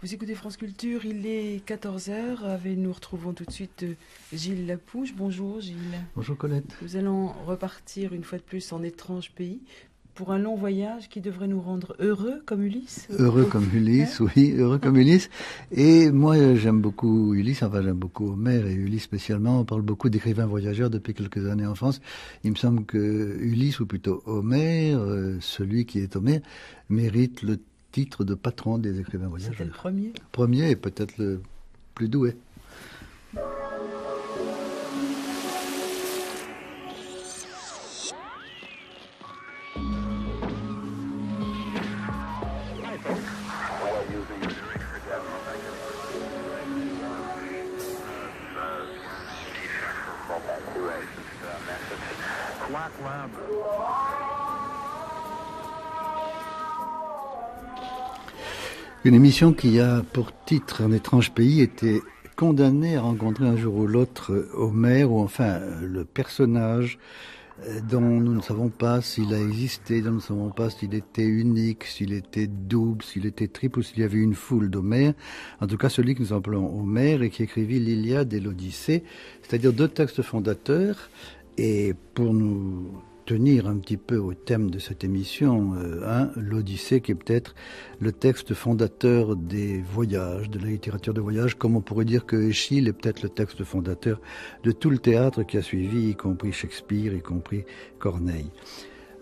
Vous écoutez France Culture, il est 14h. nous retrouvons tout de suite euh, Gilles Lapouche. Bonjour Gilles. Bonjour Colette. Nous allons repartir une fois de plus en étrange pays pour un long voyage qui devrait nous rendre heureux comme Ulysse. Heureux comme hein Ulysse, oui, heureux comme Ulysse. Et moi, j'aime beaucoup Ulysse, enfin j'aime beaucoup Homère et Ulysse spécialement. On parle beaucoup d'écrivains voyageurs depuis quelques années en France. Il me semble que Ulysse, ou plutôt Homère, euh, celui qui est Homère, mérite le titre de patron des écrivains voyageurs. le premier Premier et peut-être le plus doué. Une émission qui a pour titre Un étrange pays était condamnée à rencontrer un jour ou l'autre Homer ou enfin euh, le personnage euh, dont nous ne savons pas s'il a existé, dont nous ne savons pas s'il était unique, s'il était double, s'il était triple ou s'il y avait une foule d'Homère. En tout cas, celui que nous appelons Homer et qui écrivit l'Iliade et l'Odyssée, c'est-à-dire deux textes fondateurs. Et pour nous tenir un petit peu au thème de cette émission, euh, hein, l'Odyssée qui est peut-être le texte fondateur des voyages, de la littérature de voyage, comme on pourrait dire que Échille est peut-être le texte fondateur de tout le théâtre qui a suivi, y compris Shakespeare, y compris Corneille.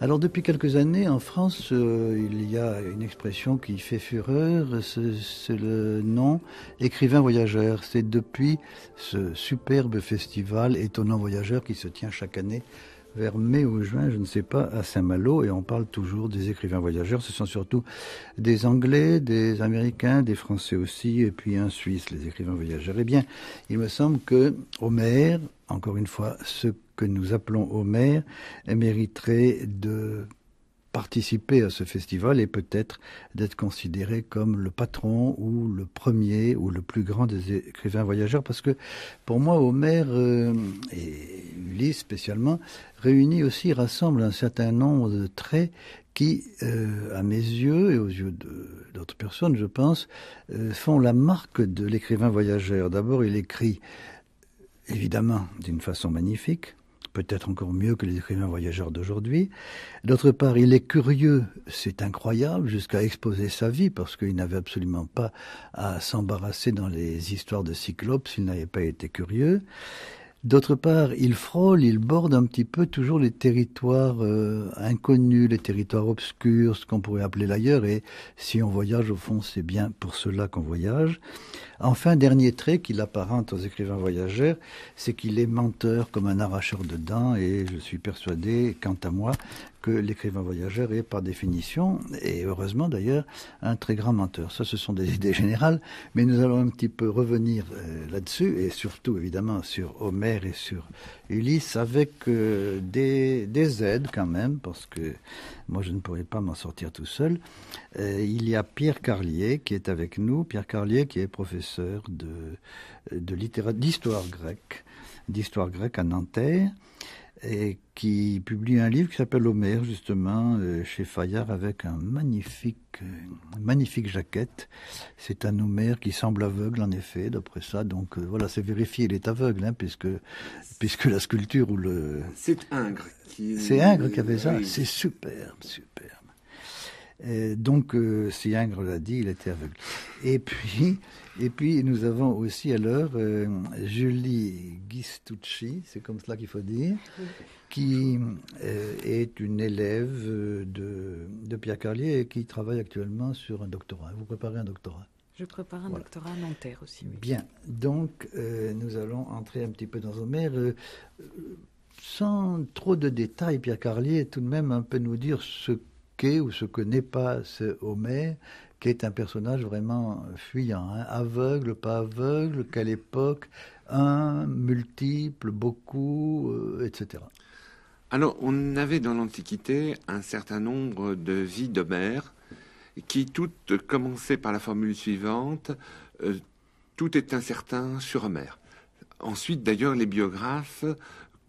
Alors depuis quelques années, en France, euh, il y a une expression qui fait fureur, c'est le nom écrivain voyageur. C'est depuis ce superbe festival étonnant voyageur qui se tient chaque année vers mai ou juin, je ne sais pas, à Saint-Malo, et on parle toujours des écrivains voyageurs. Ce sont surtout des Anglais, des Américains, des Français aussi, et puis un Suisse, les écrivains voyageurs. Eh bien, il me semble que Homer, encore une fois, ce que nous appelons Homer, mériterait de participer à ce festival et peut-être d'être considéré comme le patron ou le premier ou le plus grand des écrivains voyageurs parce que pour moi Homer euh, et Ulysse spécialement réunit aussi rassemblent un certain nombre de traits qui, euh, à mes yeux et aux yeux d'autres personnes, je pense, euh, font la marque de l'écrivain voyageur. D'abord, il écrit évidemment d'une façon magnifique, peut-être encore mieux que les écrivains voyageurs d'aujourd'hui. D'autre part, il est curieux, c'est incroyable, jusqu'à exposer sa vie, parce qu'il n'avait absolument pas à s'embarrasser dans les histoires de Cyclopes s'il n'avait pas été curieux. D'autre part, il frôle, il borde un petit peu toujours les territoires euh, inconnus, les territoires obscurs, ce qu'on pourrait appeler l'ailleurs. Et si on voyage, au fond, c'est bien pour cela qu'on voyage. Enfin, dernier trait qu'il apparente aux écrivains voyageurs, c'est qu'il est menteur comme un arracheur de dents. Et je suis persuadé, quant à moi, que l'écrivain voyageur est par définition, et heureusement d'ailleurs, un très grand menteur. Ça, ce sont des idées générales, mais nous allons un petit peu revenir euh, là-dessus, et surtout évidemment sur Homère et sur Ulysse, avec euh, des, aides quand même, parce que moi je ne pourrais pas m'en sortir tout seul. Euh, il y a Pierre Carlier qui est avec nous, Pierre Carlier qui est professeur de, de d'histoire grecque, d'histoire grecque à Nanterre et qui publie un livre qui s'appelle Homer, justement, euh, chez Fayard, avec un magnifique, une euh, magnifique jaquette. C'est un Homer qui semble aveugle, en effet, d'après ça. Donc euh, voilà, c'est vérifié, il est aveugle, hein, puisque, puisque la sculpture ou le... C'est Ingres qui... C'est Ingres qui avait ça, c'est superbe, superbe. Euh, donc, euh, si Ingres l'a dit, il était aveugle. Et puis, et puis nous avons aussi alors l'heure Julie Gistucci, c'est comme cela qu'il faut dire, qui euh, est une élève de, Pierre Carlier et qui travaille actuellement sur un doctorat. Vous préparez un doctorat je prépare un doctorat à Nanterre aussi. Bien, donc nous allons entrer un petit peu dans Homère. sans trop de détails, Pierre Carlier, tout de même un hein, peu nous dire ce ou ce que n'est pas ce Homère, qui est un personnage vraiment fuyant, hein. aveugle, pas aveugle, qu'à l'époque, un, multiple, beaucoup, euh, etc. Alors, on avait dans l'Antiquité un certain nombre de vies d'Homère qui toutes commençaient par la formule suivante euh, Tout est incertain sur Homère. Ensuite, d'ailleurs, les biographes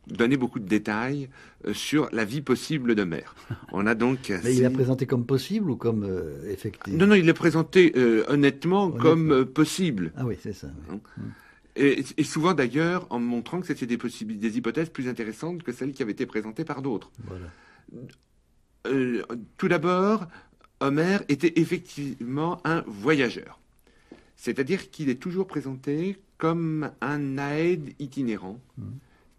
donner beaucoup de détails euh, sur la vie possible de On a donc. Mais il l'a présenté comme possible ou comme euh, effectif Non, non, il l'a présenté euh, honnêtement, comme possible. Ah oui, c'est ça. Mm. Et, souvent d'ailleurs en montrant que c'était des, des hypothèses plus intéressantes que celles qui avaient été présentées par d'autres. tout d'abord, Homère était effectivement un voyageur. C'est-à-dire qu'il est toujours présenté comme un aide itinérant. Mm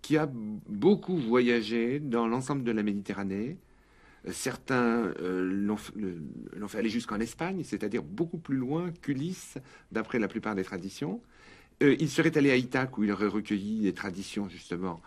qui a beaucoup voyagé dans l'ensemble de la Méditerranée. Euh, certains euh, l'ont fait aller jusqu'en Espagne, c'est-à-dire beaucoup plus loin qu'Ulysse, d'après la plupart des traditions. Euh, il serait allé à Ithaque, où il aurait recueilli des traditions, justement,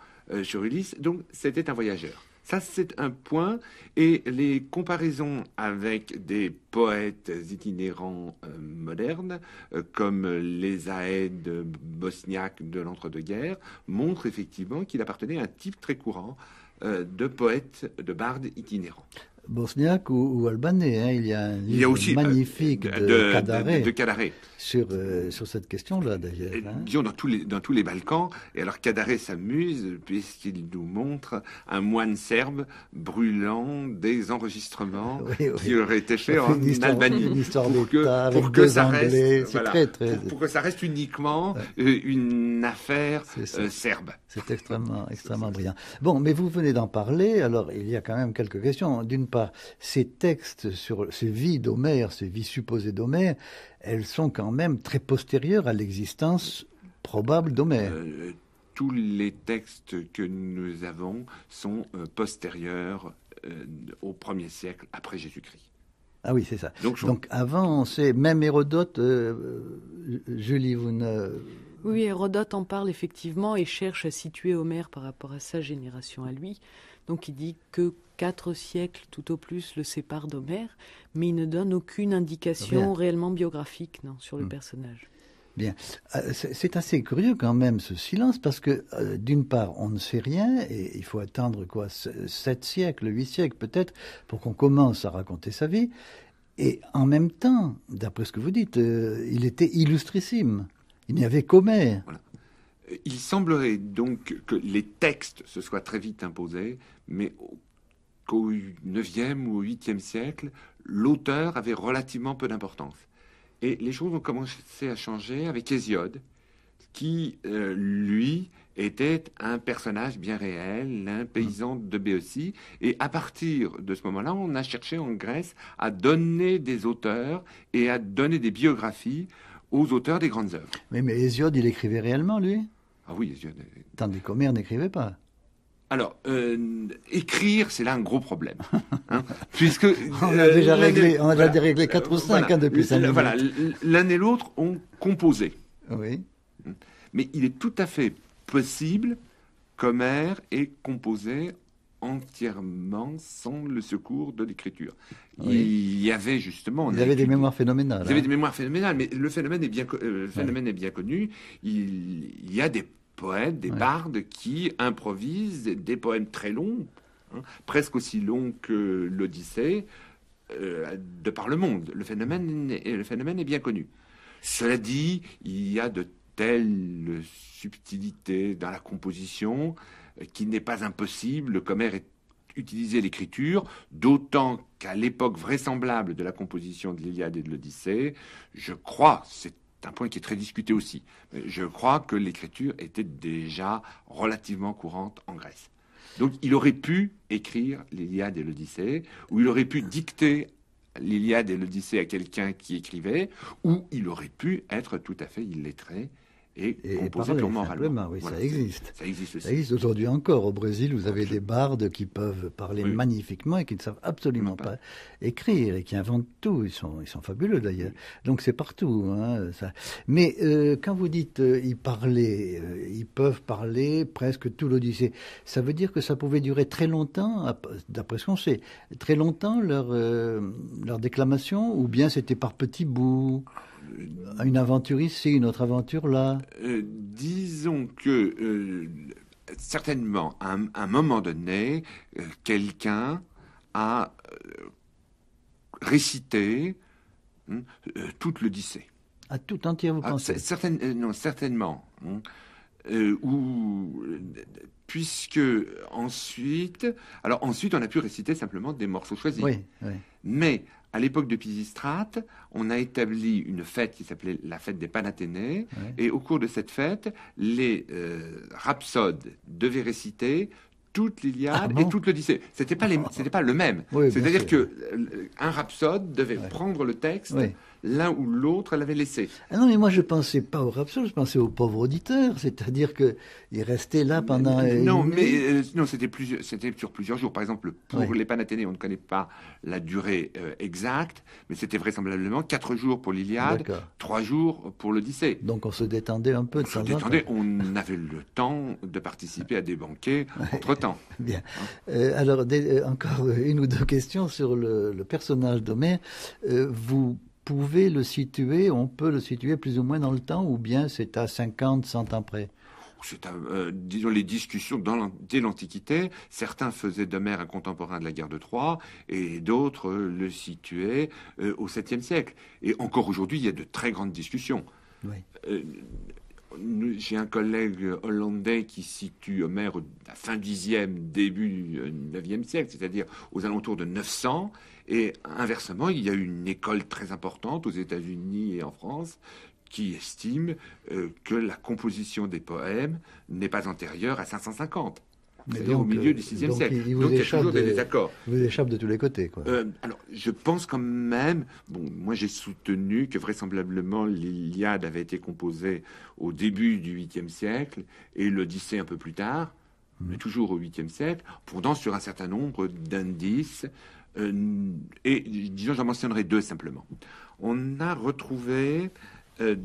sur Ulysse. Donc, c'était un voyageur. Ça, c'est un point. Et les comparaisons avec des poètes itinérants euh, modernes, euh, comme les Aèdes bosniaques de l'entre-deux-guerres, montrent effectivement qu'il appartenait à un type très courant euh, de poètes, de bardes itinérants bosniaque ou, albanais. Hein. Il y a un livre magnifique de, de, sur, euh, sur cette question-là, d'ailleurs. Hein. dans tous, les, dans tous les Balkans. Et alors, Kadaré s'amuse puisqu'il nous montre un moine serbe brûlant des enregistrements qui auraient été faits en Albanie. pour que, ça reste, très, très... Pour, que ça reste uniquement euh, une affaire euh, serbe. C'est extrêmement, extrêmement brillant. Bon, mais vous venez d'en parler, alors il y a quand même quelques questions. D'une part, ces textes sur ces vies d'Homère, ces vies supposées d'Homère, elles sont quand même très postérieures à l'existence probable d'Homère. Euh, tous les textes que nous avons sont euh, postérieurs euh, au premier siècle après Jésus-Christ. Ah oui, c'est ça. Donc, Donc, avant, on sait, même Hérodote, Julie, vous ne... Oui, Hérodote en parle effectivement et cherche à situer Homère par rapport à sa génération à lui. Donc il dit que Quatre siècles tout au plus le séparent d'Homère, mais il ne donne aucune indication réellement biographique non, sur le hmm. personnage. Bien. Ah, c'est assez curieux quand même ce silence parce que euh, d'une part on ne sait rien et il faut attendre quoi sept siècles, huit siècles peut-être pour qu'on commence à raconter sa vie. Et en même temps, d'après ce que vous dites, euh, il était illustrissime. Il n'y avait qu'Homère. Euh, il semblerait donc que les textes se soient très vite imposés, mais qu'au 9e ou 8e siècle, l'auteur avait relativement peu d'importance. Et les choses ont commencé à changer avec Hésiode, qui, euh, lui, était un personnage bien réel, un paysan de Béotie. Et à partir de ce moment-là, on a cherché en Grèce à donner des auteurs et à donner des biographies aux auteurs des grandes œuvres. Mais, Hésiode, il écrivait réellement, lui Ah oui, Hésiode. Tandis qu'Homère n'écrivait pas. Alors, euh, écrire, c'est là un gros problème. Hein. puisque on a déjà euh, réglé, on réglé 4 ou 5 euh, hein, depuis ça. Voilà, l'un et l'autre ont composé. Oui. Mais il est tout à fait possible qu'Homère ait composé entièrement sans le secours de l'écriture. Il y avait justement... Il y avait des mémoires phénoménales. Il y avait hein. des mémoires phénoménales, mais le phénomène est bien, connu. il y a des poètes, des bardes qui improvisent des poèmes très longs, hein, presque aussi longs que l'Odyssée, euh, de par le monde. Le phénomène, est bien connu. Cela dit, il y a de telles subtilités dans la composition euh, qu'il n'est pas impossible, comme commerce est utiliser l'écriture, d'autant qu'à l'époque vraisemblable de la composition de l'Iliade et de l'Odyssée, je crois, c'est c'est un point qui est très discuté aussi. je crois que l'écriture était déjà relativement courante en Grèce. Donc il aurait pu écrire l'Iliade et l'Odyssée, ou il aurait pu dicter l'Iliade et l'Odyssée à quelqu'un qui écrivait, ou il aurait pu être tout à fait illettré et, et tout Oui, ça existe. Ça existe, existe aujourd'hui encore. Au Brésil, vous avez des bardes qui peuvent parler magnifiquement et qui ne savent absolument pas. écrire et qui inventent tout. Ils sont, ils sont fabuleux d'ailleurs. Donc c'est partout. Hein, ça. Mais euh, quand vous dites ils euh, parlaient, euh, ils peuvent parler presque tout l'Odyssée. Ça veut dire que ça pouvait durer très longtemps, d'après ce qu'on sait, très longtemps leur, leur déclamation, ou bien c'était par petits bouts euh, une aventure ici, une autre aventure là euh, Disons que euh, certainement, à un, moment donné, quelqu'un a récité hein, toute l'Odyssée. À tout entier, vous ah, pensez Non, certainement. Hein. ou puisque ensuite, alors ensuite on a pu réciter simplement des morceaux choisis. Oui, oui. Mais à l'époque de Pisistrate, on a établi une fête qui s'appelait la fête des Panathénées, et au cours de cette fête, les euh, rhapsodes devaient réciter toute l'Iliade ah et toute l'Odyssée. C'était pas les, c'était pas le même. C'est-à-dire que euh, un rhapsode devait prendre le texte l'un ou l'autre l'avait laissé. Ah non, mais moi je pensais pas au Rhapsode, je pensais au pauvre auditeur, c'est-à-dire que qu'il restait là pendant. Euh, non, mais euh, non, c'était plusieurs, c'était sur plusieurs jours. Par exemple, pour les Panathénées, on ne connaît pas la durée euh, exacte, mais c'était vraisemblablement quatre jours pour l'Iliade, trois jours pour l'Odyssée. Donc on se détendait un peu. On de se détendait, on avait le temps de participer à des banquets entre temps. Bien. Hein. alors encore une ou deux questions sur le, le personnage d'Homère. vous pouvez le situer, on peut le situer plus ou moins dans le temps, ou bien c'est à 50, 100 ans près c'est euh, disons, les discussions dans dès l'Antiquité. Certains faisaient Damer un contemporain de la guerre de Troie et d'autres euh, le situaient euh, au 7e siècle. Et encore aujourd'hui, il y a de très grandes discussions. Oui. J'ai un collègue hollandais qui situe Homer à fin 10e, début 9e euh, siècle, c'est-à-dire aux alentours de 900. Et inversement, il y a une école très importante aux États-Unis et en France qui estime euh, que la composition des poèmes n'est pas antérieure à 550 au milieu euh, du VIe siècle. donc il y a toujours des désaccords. vous échappe de tous les côtés. Euh, alors, je pense quand même. Bon, moi j'ai soutenu que vraisemblablement l'Iliade avait été composée au début du 8e siècle et l'Odyssée un peu plus tard, hmm. mais toujours au 8e siècle, pourtant sur un certain nombre d'indices. Euh, et disons, j'en mentionnerai deux simplement. On a retrouvé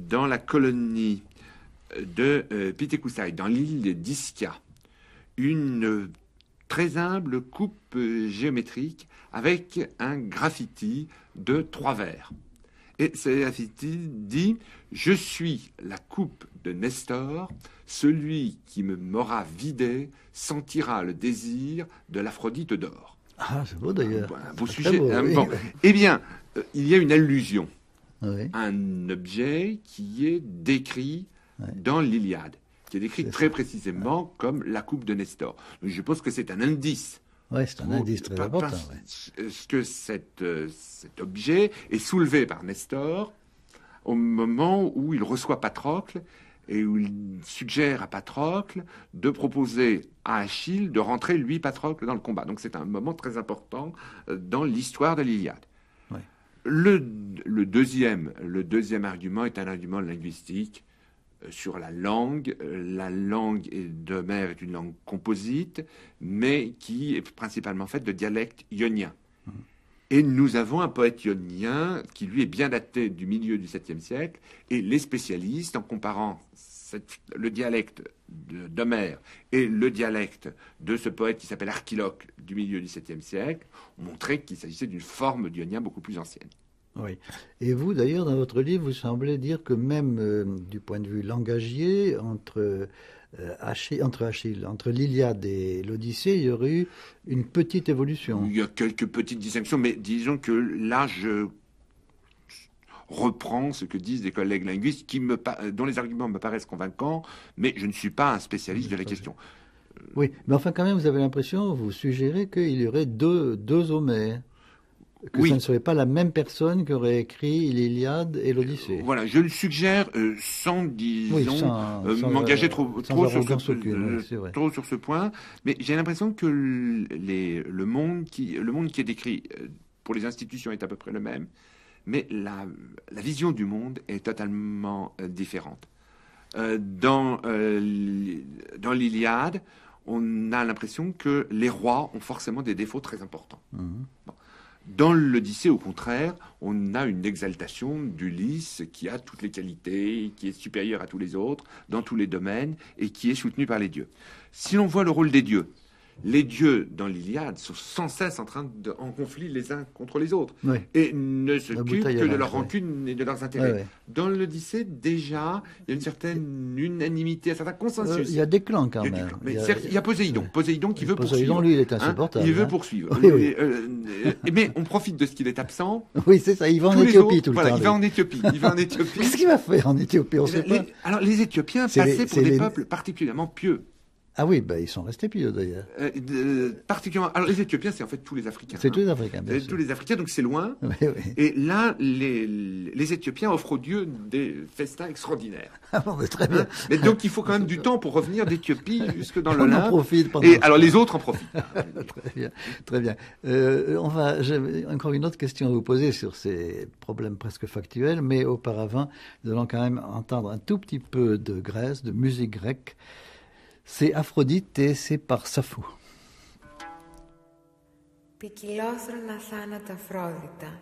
dans la colonie de Pitekoussaï dans l'île de une très humble coupe géométrique avec un graffiti de trois vers. Et ce graffiti dit Je suis la coupe de Nestor, celui qui me m'aura vidé sentira le désir de l'Aphrodite d'or. Ah, c'est beau d'ailleurs. beau sujet. Euh, eh bien, euh, il y a une allusion. Un objet qui est décrit dans l'Iliade qui est décrite très précisément comme la coupe de Nestor. je pense que c'est un indice. Oui, c'est un indice très important. Ce que cet, euh, cet objet est soulevé par Nestor au moment où il reçoit Patrocle et où il suggère à Patrocle de proposer à Achille de rentrer, lui, Patrocle, dans le combat. Donc c'est un moment très important euh, dans l'histoire de l'Iliade. Le, le, deuxième, le deuxième argument est un argument linguistique euh, sur la langue. Euh, la langue de est une langue composite, mais qui est principalement faite de dialectes ioniens. Mhm. Et nous avons un poète ionien qui, lui, est bien daté du milieu du 7e siècle, et les spécialistes, en comparant le dialecte d'Homère et le dialecte de ce poète qui s'appelle Archiloque du milieu du 7e siècle, ont montré qu'il s'agissait d'une forme d'ionien beaucoup plus ancienne. Oui. Et vous, d'ailleurs, dans votre livre, vous semblez dire que même euh, du point de vue langagier, entre, euh, Achille, entre Achille, entre l'Iliade et l'Odyssée, il y aurait eu une petite évolution. Il y a quelques petites distinctions, mais disons que là, je reprends ce que disent des collègues linguistes qui me, dont les arguments me paraissent convaincants, mais je ne suis pas un spécialiste de la question. Oui, mais enfin quand même, vous avez l'impression, vous suggérez qu'il y aurait deux, deux Homères que ça ne serait pas la même personne qui aurait écrit l'Iliade et l'Odyssée. Euh, voilà, je le suggère euh, sans, disons, euh, m'engager trop, trop, sur ce, point, mais j'ai l'impression que les, le, monde qui, le monde qui est décrit pour les institutions est à peu près le même, mais la, la vision du monde est totalement différente. dans dans l'Iliade, on a l'impression que les rois ont forcément des défauts très importants. Mhm. Dans l'Odyssée, au contraire, on a une exaltation d'Ulysse qui a toutes les qualités, qui est supérieur à tous les autres dans tous les domaines et qui est soutenu par les dieux. Si l'on voit le rôle des dieux, les dieux dans l'Iliade sont sans cesse en train de, en conflit les uns contre les autres et ne se que de leur rancune et de leurs intérêts. dans l'Odyssée, déjà, il y a une certaine unanimité, un certain consensus. Euh, il y a des clans quand même. Il y a, il y a Poséidon, Poséidon qui veut Poséidon, poursuivre. lui, il est hein insupportable. il veut hein. poursuivre. Euh, euh, mais on profite de ce qu'il est absent. Oui, c'est ça. Il va en Éthiopie tout le temps. Il va en Éthiopie. Il va en Éthiopie. Qu'est-ce qu'il va faire en Éthiopie On eh sait ben, pas. Alors les Éthiopiens passaient pour des peuples particulièrement pieux. Ah oui, bah, ils sont restés pieux d'ailleurs. Euh, particulièrement. Alors les Éthiopiens, c'est en fait tous les Africains. C'est hein. tous les Africains. Bien euh, Tous les Africains, donc c'est loin. Oui, oui. Et là, les, les, Éthiopiens offrent aux dieux des festins extraordinaires. Ah bon, très hein bien. Mais donc il faut quand même du temps pour revenir d'Éthiopie jusque dans le. On en profite. pendant... Et alors les autres en profitent. très bien, très bien. Euh, on va encore une autre question à vous poser sur ces problèmes presque factuels, mais auparavant, nous allons quand même entendre un tout petit peu de Grèce, de musique grecque. C'est Aphrodite et c'est par Safou. Πικυλόθρονα θάνατα φρόδιτα,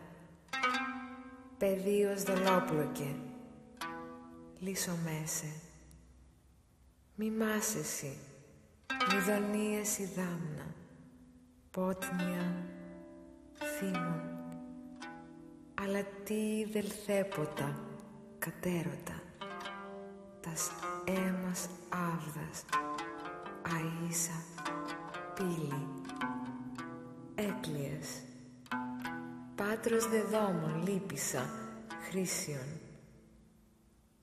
πεδίος δολόπλοκε, λύσο μέσε, μη μάσεσαι, μη δάμνα, πότνια, θύμων, αλλά τι δελθέποτα, κατέρωτα τας έμας άβδας, αΐσα, πύλη, έκλειες. Πάτρος δεδόμων λύπησα, χρήσιον,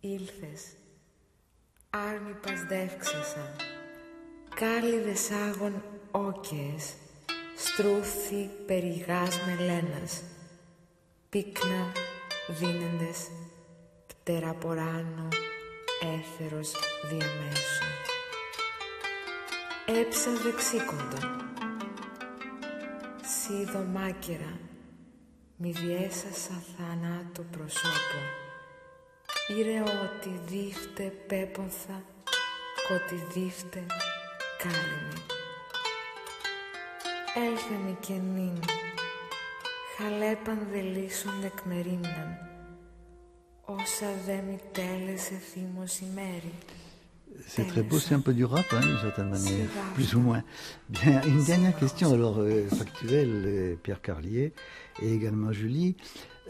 ήλθες, άρμη δεύξασα, κάλυδες άγων όκες, στρούθη περιγάς μελένας, πίκνα δίνεντες, πτεραποράνο έθερος διαμέσου. Έψα δεξίκοντα, σίδω μάκερα, μη διέσασα θανάτου προσώπου, ήρε ότι δίφτε πέπονθα, κότι δίφτε κάλυμη. Έλθε και καινήν, χαλέπαν δε λύσον C'est très beau, c'est un peu du rap, d'une certaine manière, plus ou moins. Bien, une dernière question, alors euh, factuelle, euh, Pierre Carlier et également Julie.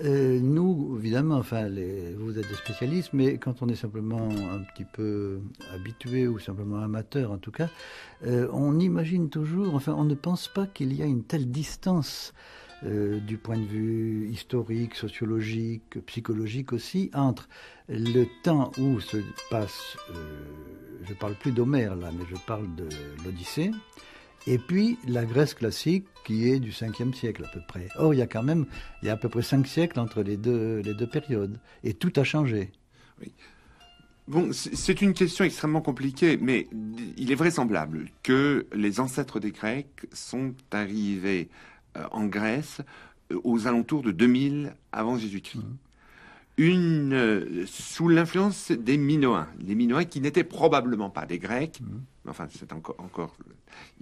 Euh, nous, évidemment, enfin, les, vous êtes des spécialistes, mais quand on est simplement un petit peu habitué ou simplement amateur, en tout cas, on imagine toujours, enfin, on ne pense pas qu'il y a une telle distance euh, du point de vue historique, sociologique, psychologique aussi, entre le temps où se passe, je euh, je parle plus d'Homère là, mais je parle de l'Odyssée, et puis la Grèce classique qui est du 5e siècle à peu près. Or, il y a quand même, il y a à peu près 5 siècles entre les deux, les deux périodes, et tout a changé. Bon, c'est une question extrêmement compliquée, mais il est vraisemblable que les ancêtres des Grecs sont arrivés euh, en Grèce euh, aux alentours de 2000 avant Jésus-Christ. Mmh. Une, euh, sous l'influence des Minoens, les Minoens qui n'étaient probablement pas des Grecs, mmh. enfin c'est encore,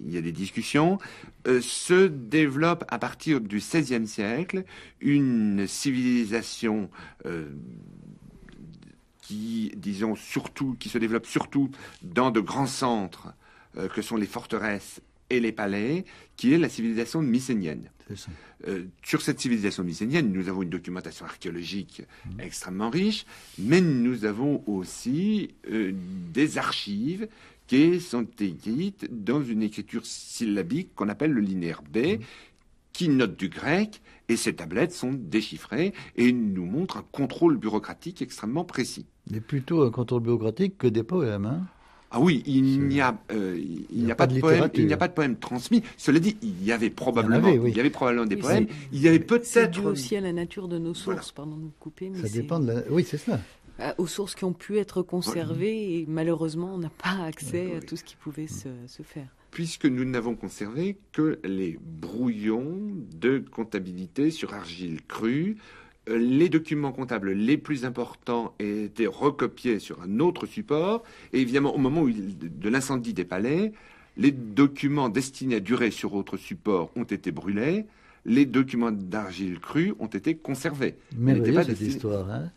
il y a des discussions, se développe à partir du XVIe siècle une civilisation qui, disons surtout, qui se développe surtout dans de grands centres que sont les forteresses et les palais, qui est la civilisation mycénienne. Euh, sur cette civilisation mycénienne, nous avons une documentation archéologique mm. extrêmement riche, mais nous avons aussi euh, des archives qui sont écrites dans une écriture syllabique qu'on appelle le linéaire B, mm. qui note du grec, et ces tablettes sont déchiffrées et nous montrent un contrôle bureaucratique extrêmement précis. Mais plutôt un contrôle bureaucratique que des poèmes. Hein ah oui, il n'y a, euh, il, a, pas, de, poème, il n'y a pas de poème transmis. Cela dit, il y avait probablement, il y, avait, probablement des poèmes. Il y avait peut-être aussi à la nature de nos sources. Pardon couper, ça dépend de la... Oui, c'est ça. Euh, aux sources qui ont pu être conservées et malheureusement on n'a pas accès à tout ce qui pouvait se, se faire. Puisque nous n'avons conservé que les brouillons de comptabilité sur argile crue les documents comptables les plus importants étaient recopiés sur un autre support. Et évidemment, au moment de l'incendie des palais, les documents destinés à durer sur autre support ont été brûlés. Les documents d'argile crue ont été conservés. Mais n'était pas des histoires. Hein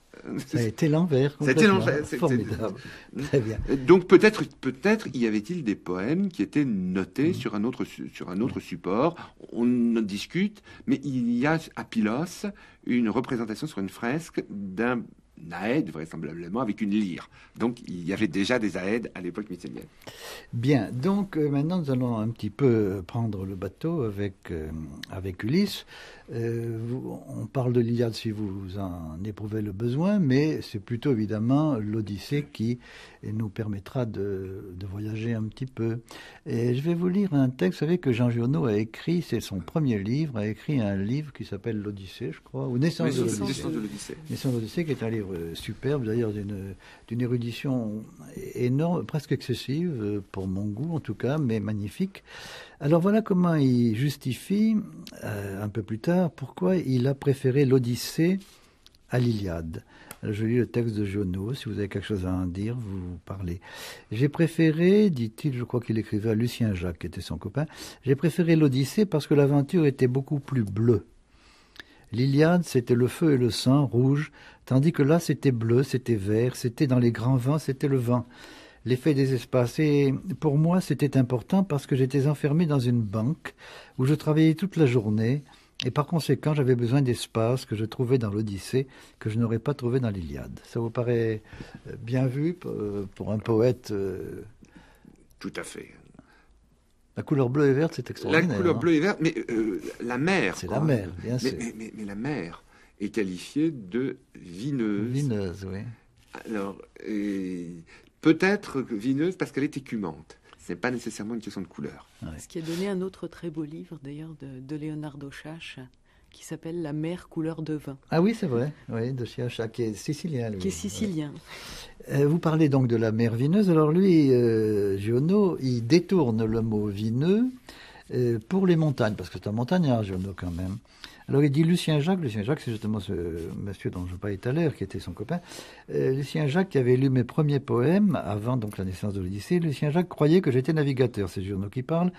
ça a été l'envers. C'était l'envers. Formidable. Très bien. Euh, donc peut-être, peut-être y avait-il des poèmes qui étaient notés mm. sur un autre sur un mm. autre support. On en discute, mais il y a à Pylos une représentation sur une fresque d'un aède vraisemblablement avec une lyre. Donc il y avait déjà des aèdes à l'époque mycénienne. Bien, donc euh, maintenant nous allons un petit peu prendre le bateau avec, euh, avec Ulysse. Euh, on parle de l'Iliade si vous en éprouvez le besoin, mais c'est plutôt évidemment l'Odyssée qui nous permettra de, voyager un petit peu. Et je vais vous lire un texte, vous savez que Jean Giono a écrit, c'est son premier livre, a écrit un livre qui s'appelle l'Odyssée, je crois, ou Naissance de l'Odyssée. Naissance de l'Odyssée, qui est un livre superbe, d'ailleurs d'une érudition énorme, presque excessive euh, pour mon goût en tout cas, mais magnifique. Alors voilà comment il justifie, euh, un peu plus tard, pourquoi il a préféré l'Odyssée à l'Iliade. Je lis le texte de Giono, si vous avez quelque chose à en dire, vous parlez. J'ai préféré, dit-il, je crois qu'il écrivait à Lucien Jacques, qui était son copain, j'ai préféré l'Odyssée parce que l'aventure était beaucoup plus bleue. L'Iliade, c'était le feu et le sang, rouge, tandis que là, c'était bleu, c'était vert, c'était dans les grands vents, c'était le vent l'effet des espaces. Et pour moi, c'était important parce que j'étais enfermé dans une banque où je travaillais toute la journée. Et par conséquent, j'avais besoin d'espace que je trouvais dans l'Odyssée, que je n'aurais pas trouvé dans l'Iliade. Ça vous paraît euh, bien vu euh, pour un poète euh, Tout à fait. La couleur bleue et verte, c'est extraordinaire. La couleur hein. bleue et verte, mais la mer. C'est la mer, bien sûr. Mais, la mer est qualifiée de vineuse. Vineuse, oui. Alors, Peut-être vineuse parce qu'elle est écumante. Ce n'est pas nécessairement une question de couleur. Ce qui a donné un autre très beau livre, d'ailleurs, de, de Leonardo Chache, qui s'appelle La mer couleur de vin. Ah oui, c'est vrai, oui, de Chach, qui est sicilien. Qui est sicilien. Euh, vous parlez donc de la mer vineuse. Alors lui, euh, Giono, il détourne le mot vineux euh, pour les montagnes, parce que c'est un montagnard, Giono, quand même. Alors il dit Lucien Jacques, Lucien Jacques c'est justement ce monsieur dont je parlais tout à l'heure, qui était son copain, euh, Lucien Jacques qui avait lu mes premiers poèmes avant donc la naissance de l'Odyssée, Lucien Jacques croyait que j'étais navigateur, c'est journaux qui parlent,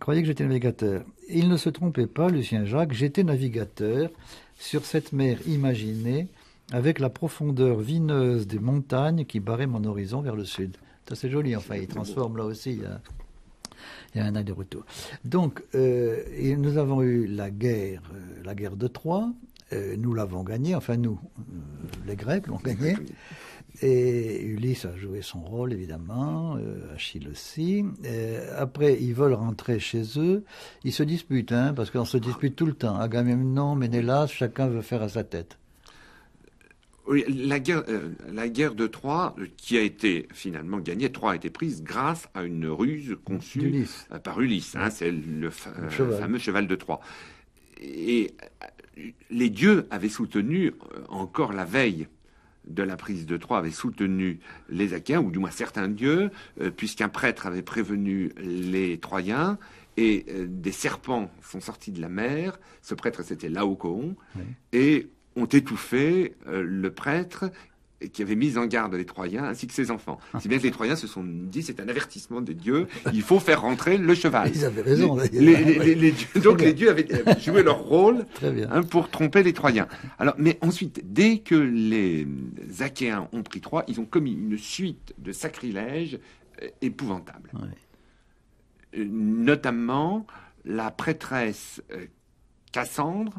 croyait que j'étais navigateur. Il ne se trompait pas, Lucien Jacques, j'étais navigateur sur cette mer imaginée avec la profondeur vineuse des montagnes qui barrait mon horizon vers le sud. C'est c'est joli, enfin il transforme là aussi. Hein. Il y a un de retour Donc, euh, nous avons eu la guerre, euh, la guerre de Troie. Euh, nous l'avons gagnée. Enfin, nous, les Grecs l'ont gagnée. Et Ulysse a joué son rôle, évidemment, Achille aussi. après, ils veulent rentrer chez eux. Ils se disputent, hein, parce qu'on se dispute tout le temps. Agamemnon, Ménélas, chacun veut faire à sa tête. Euh, la guerre, de Troie, euh, qui a été finalement gagnée, Troie a été prise grâce à une ruse conçue euh, par Ulysse. Hein, c'est le, fameux cheval de Troie. Et les dieux avaient soutenu encore la veille de la prise de Troie avaient soutenu les Achéens, ou du moins certains dieux, puisqu'un prêtre avait prévenu les Troyens, et des serpents sont sortis de la mer, ce prêtre c'était Laocoon, et ont étouffé euh, le prêtre qui avait mis en garde les Troyens ainsi que ses enfants. Si bien que les Troyens se sont dit c'est un avertissement des dieux, il faut faire rentrer le cheval. Ils avaient raison. Les, donc les dieux avaient euh, joué leur rôle hein, pour tromper les Troyens. Alors, mais ensuite, dès que les Achéens ont pris Troie, ils ont commis une suite de sacrilèges euh, épouvantables. Notamment la prêtresse Cassandre,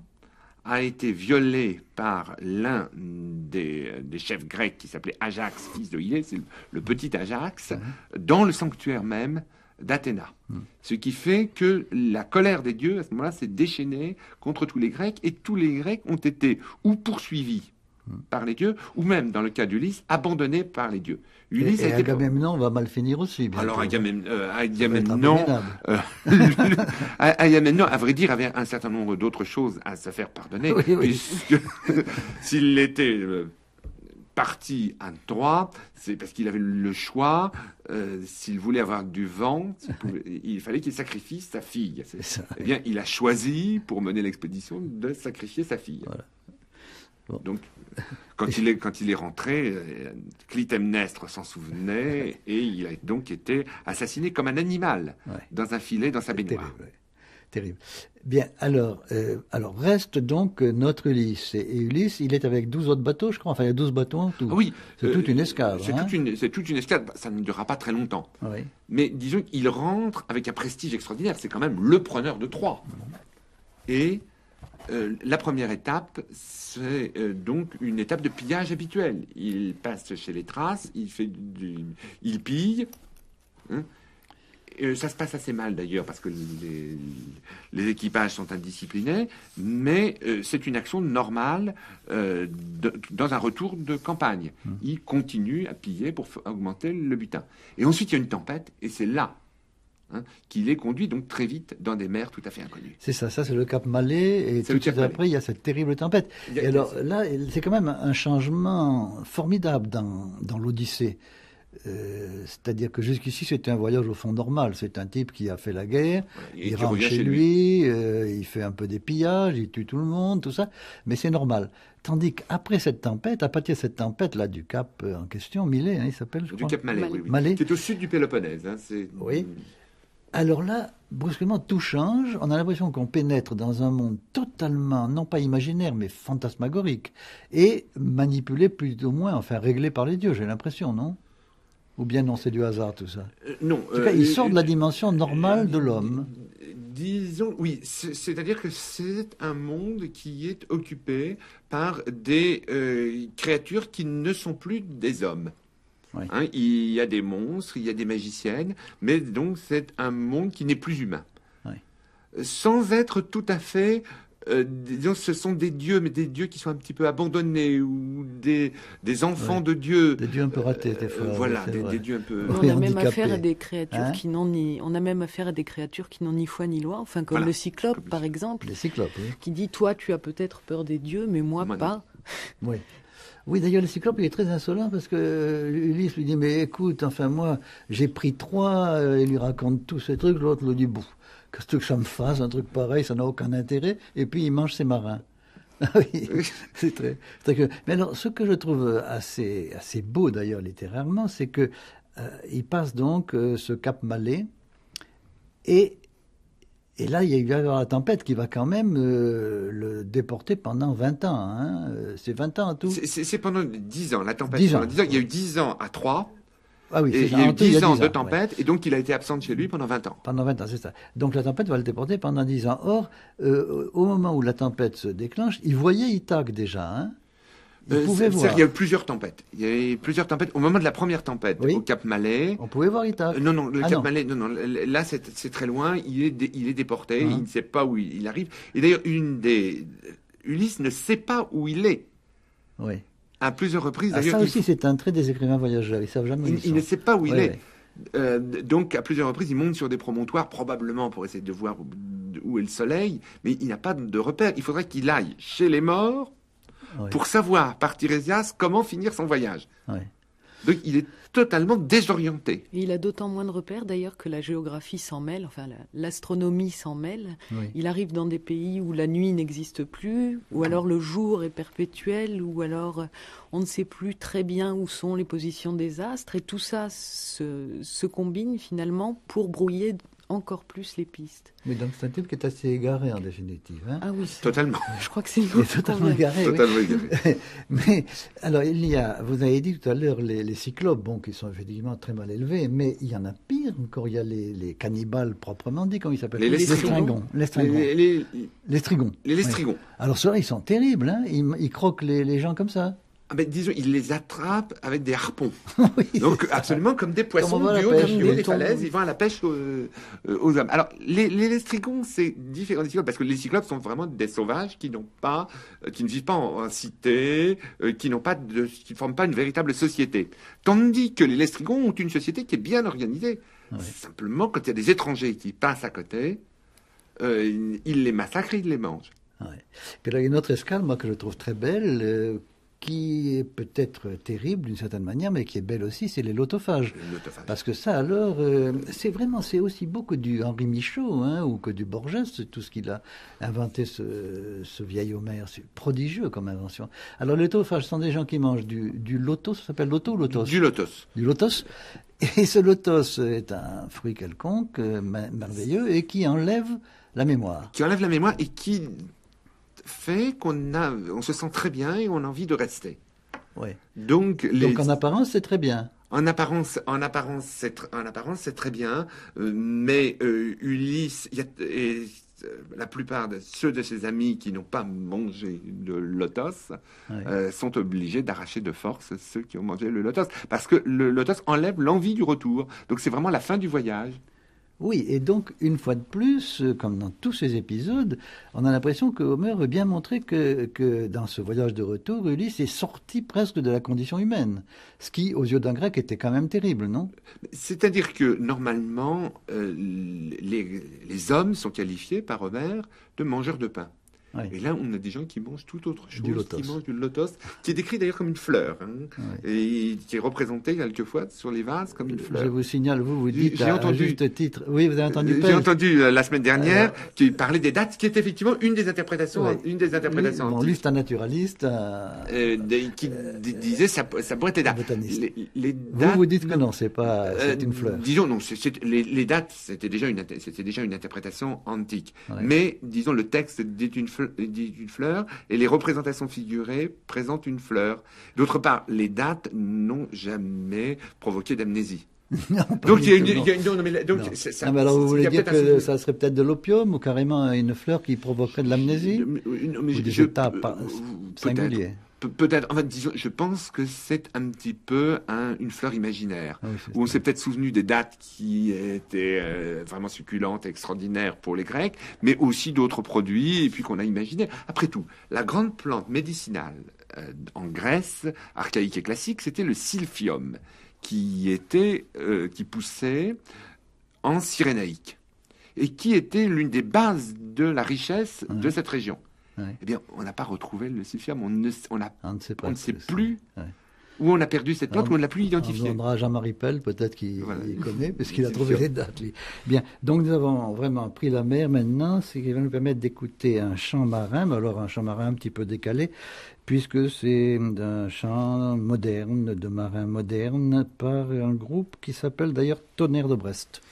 a été violé par l'un des, chefs grecs qui s'appelait Ajax, fils de c'est le, le, petit Ajax, mhm. dans le sanctuaire même d'Athéna. Mhm. Ce qui fait que la colère des dieux, à ce moment-là, s'est déchaînée contre tous les Grecs, et tous les Grecs ont été ou poursuivis par les dieux, ou même dans le cas d'Ulysse, abandonné par les dieux. Ulysse et, Agamemnon va mal finir aussi. Alors euh, euh, Agamemnon, à vrai dire, avait un certain nombre d'autres choses à se faire pardonner, puisque s'il était euh, parti à droit, c'est parce qu'il avait le choix. s'il voulait avoir du vent, il, fallait qu'il sacrifie sa fille. Ça. Eh bien, il a choisi, pour mener l'expédition, de sacrifier sa fille. Voilà. Donc, quand il, est, quand il est rentré, euh, Clytemnestre s'en souvenait et il a donc été assassiné comme un animal dans un filet, dans sa baignoire. Terrible, Bien, alors, euh, alors reste donc euh, notre Ulysse. Et Ulysse, il est avec 12 autres bateaux, je crois. Enfin, il y a 12 bateaux en tout. oui. C'est toute une escale. C'est toute, hein. toute, une escade bah, Ça ne durera pas très longtemps. Oui. Mais disons qu'il rentre avec un prestige extraordinaire. C'est quand même le preneur de Troie. Et euh, la première étape, c'est euh, donc une étape de pillage habituel. Il passe chez les traces, il fait du, il pille. Hein. Euh, ça se passe assez mal d'ailleurs parce que les, équipages sont indisciplinés, mais c'est une action normale dans un retour de campagne. Mmh. Il continue à piller pour augmenter le butin. Et ensuite il y a une tempête et c'est là Hein, qui les conduit donc très vite dans des mers tout à fait inconnues. C'est ça, ça c'est le Cap Malais, et tout de suite après il y a cette terrible tempête. et alors là, c'est quand même un changement formidable dans, l'Odyssée. Euh, c'est-à-dire que jusqu'ici, c'était un voyage au fond normal. C'est un type qui a fait la guerre, il rentre chez, lui, euh, il fait un peu des pillages, il tue tout le monde, tout ça, mais c'est normal. Tandis qu'après cette tempête, à partir de cette tempête-là du Cap euh, en question, Millet, hein, il s'appelle, je crois. Du Cap Malais, oui. C'est au sud du Péloponnèse. Hein, oui alors là, brusquement, tout change. On a l'impression qu'on pénètre dans un monde totalement, non pas imaginaire, mais fantasmagorique, et manipulé plus ou moins, enfin réglé par les dieux, j'ai l'impression, non Ou bien non, c'est du hasard tout ça euh, Non. En tout cas, il euh, sort de la euh, dimension normale de l'homme disons, oui, c'est-à-dire que c'est un monde qui est occupé par des créatures qui ne sont plus des hommes. Hein, il y a des monstres, il y a des magiciennes, mais donc c'est un monde qui n'est plus humain. Sans être tout à fait euh, ce sont des dieux, mais des dieux qui sont un petit peu abandonnés ou des, enfants de dieux. Des dieux un peu ratés, des euh, fois. voilà, des, dieux un peu. On a même affaire à des créatures hein qui n'ont ni, on a même affaire à des créatures qui n'ont ni foi ni loi. Enfin, comme le cyclope, par exemple. Qui dit, toi, tu as peut-être peur des dieux, mais moi, moi pas. Oui. Oui, d'ailleurs, le cyclope, il est très insolent parce que euh, Ulysse lui dit Mais écoute, enfin, moi, j'ai pris trois, il euh, lui raconte tout ce truc, l'autre le dit Bouh, qu'est-ce que ça me fasse, un truc pareil, ça n'a aucun intérêt, et puis il mange ses marins. Ah oui, c'est très, Mais alors, ce que je trouve assez, assez beau d'ailleurs littérairement, c'est que euh, il passe donc ce cap Malais et et là, il y a eu la tempête qui va quand même euh, le déporter pendant 20 ans. Hein. Euh, c'est 20 ans à tout C'est pendant 10 ans, la tempête. Ah il y a eu 10 ans à 3. Ah oui, et il y a eu 10, ans, de tempête, et donc il a été absent de chez lui pendant 20 ans. Pendant 20 ans, c'est ça. Donc la tempête va le déporter pendant 10 ans. Or, euh, au moment où la tempête se déclenche, il voyait Ithac déjà. Hein euh, il y a eu plusieurs tempêtes. Il y a eu plusieurs tempêtes. Au moment de la première tempête, au Cap Malais. On pouvait voir Ita. Euh, non, non, le ah, Cap Malais, non, non. Là, c'est très loin. Il est, il est déporté. Ah. Il ne sait pas où il, arrive. Et d'ailleurs, une des. Ulysse ne sait pas où il est. Oui. À plusieurs reprises. Ah, ça aussi, c'est un trait des écrivains voyageurs. Ils savent jamais où Il ne sait pas où il est. Euh, donc, à plusieurs reprises, il monte sur des promontoires, probablement pour essayer de voir où est le soleil, mais il n'a pas de repère. Il faudrait qu'il aille chez les morts pour savoir, par Tirésias, comment finir son voyage. Donc il est totalement désorienté. il a d'autant moins de repères d'ailleurs que la géographie s'en mêle, enfin l'astronomie s'en mêle. Il arrive dans des pays où la nuit n'existe plus, ou ah. alors le jour est perpétuel, ou alors euh, on ne sait plus très bien où sont les positions des astres, et tout ça se combine finalement pour brouiller encore plus les pistes. Mais donc c'est un type qui est assez égaré en définitive. Hein. ah oui. Totalement. Je crois que c'est totalement égaré. Totalement mais alors il y a, vous avez dit tout à l'heure les, cyclopes, bon, qui sont effectivement très mal élevés, mais il y en a pire encore. Il y a les, cannibales proprement dit, comment ils s'appellent Les lestrigons. Les lestrigons. Les, les, Alors ceux-là, ils sont terribles. Hein ils, croquent les, gens comme ça. Ah, ben, disons, il les attrapent avec des harpons. Donc absolument comme des poissons du haut, des, ils vont à la pêche aux, euh, hommes. Alors les, les, les c'est différent des cyclopes parce que les cyclopes sont vraiment des sauvages qui n'ont pas, euh, qui ne vivent pas en, cité, euh, qui n'ont pas, de, qui forment pas une véritable société. Tandis que les lestrigons ont une société qui est bien organisée. Simplement, quand il y a des étrangers qui passent à côté, euh, ils les massacrent, ils les mangent. Puis là, il y a une autre escale, moi, que je trouve très belle, qui est peut-être terrible d'une certaine manière, mais qui est belle aussi, c'est les lotophages. Parce que ça, alors, euh, c'est vraiment, c'est aussi beau que du Henri Michaud hein, ou que du Borges, tout ce qu'il a inventé, ce, vieil Homer, C'est prodigieux comme invention. Alors, les lotophages sont des gens qui mangent du, du lotos, ça s'appelle loto ou lotos Du lotos. Du lotos. Et ce lotos est un fruit quelconque, euh, merveilleux, et qui enlève la mémoire. Qui enlève la mémoire et qui fait qu'on on se sent très bien et on a envie de rester. Donc, en apparence, c'est très bien. En apparence, en apparence, c'est en apparence, c'est très bien, euh, mais euh, Ulysse et euh, la plupart de ceux de ses amis qui n'ont pas mangé de lotos sont obligés d'arracher de force ceux qui ont mangé le lotos parce que le lotos enlève l'envie du retour. Donc c'est vraiment la fin du voyage. Oui, et donc, une fois de plus, euh, comme dans tous ces épisodes, on a l'impression que Homer veut bien montrer que, dans ce voyage de retour, Ulysse est sorti presque de la condition humaine, ce qui, aux yeux d'un grec, était quand même terrible, non C'est-à-dire que, normalement, euh, les hommes sont qualifiés par Homer de mangeurs de pain. Et là, on a des gens qui mangent tout autre chose, du qui mangent du lotos, qui est décrit d'ailleurs comme une fleur, hein, et qui est représenté quelquefois sur les vases comme une fleur. Je vous signale, vous, vous dites J'ai entendu, le titre. Oui, vous avez entendu. Euh, j'ai entendu euh, la semaine dernière Tu qui parlait des dates, qui est effectivement une des interprétations, une des interprétations. un naturaliste, euh, qui disait ça, pourrait être les dates. Vous vous dites que non, c'est pas, c'est une fleur. Disons non, les, dates, c'était déjà une, c'était déjà une interprétation antique. Mais disons, le texte dit une fleur dit une fleur et les représentations figurées présentent une fleur. D'autre part, les dates n'ont jamais provoqué d'amnésie. donc il y a une, alors vous voulez dire que ça serait peut-être de l'opium ou carrément une fleur qui provoquerait de l'amnésie ou des je, tape euh, hein, peut-être, en disons, je pense que c'est un petit peu une fleur imaginaire, ah où on s'est peut-être souvenu des dates qui étaient euh, vraiment succulentes, et extraordinaires pour les Grecs, mais aussi d'autres produits, et puis qu'on a imaginé. Après tout, la grande plante médicinale euh, en Grèce, archaïque et classique, c'était le silphium, qui était, euh, qui poussait en cyrénaïque, et qui était l'une des bases de la richesse de cette région eh bien, on n'a pas retrouvé le Sifiam, On ne, on, sait, plus où on a perdu cette plante, on, on ne l'a plus identifiée. On demandera à Jean-Marie Pell, peut-être qu'il connaît, parce qu'il a trouvé les dates. Bien, donc nous avons vraiment pris la mer maintenant, ce qui va nous permettre d'écouter un chant marin, mais alors un chant marin un petit peu décalé, puisque c'est un chant moderne, de marin moderne, par un groupe qui s'appelle d'ailleurs Tonnerre de Brest.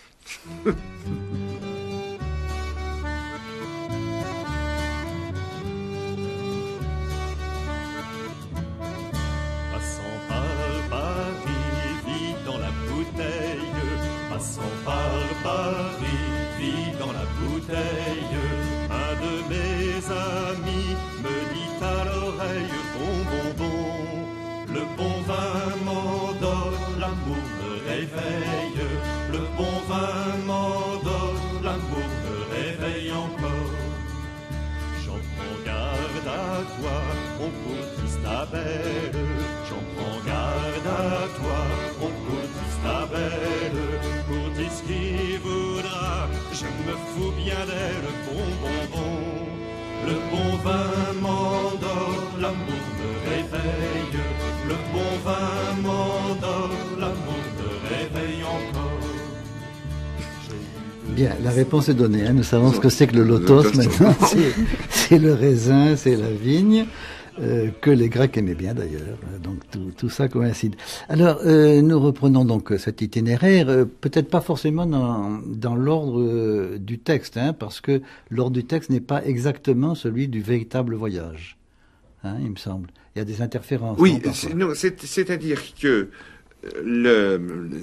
j'en prends garde à toi, on courtise ta belle, ce qui voudra, je me fous bien d'elle, bon bonbon, le bon vin m'endort, l'amour me réveille, le bon vin m'endort, l'amour me réveille encore. Bien, la réponse est donnée. Hein. Nous savons ce que c'est que le le lotos maintenant. C'est le raisin, c'est la vigne. Euh, que les Grecs aimaient bien d'ailleurs. Euh, donc tout, ça coïncide. Alors euh, nous reprenons donc cet itinéraire, peut-être pas forcément dans, l'ordre du texte, hein, parce que l'ordre du texte n'est pas exactement celui du véritable voyage, hein, il me semble. Il y a des interférences. Oui, c'est-à-dire que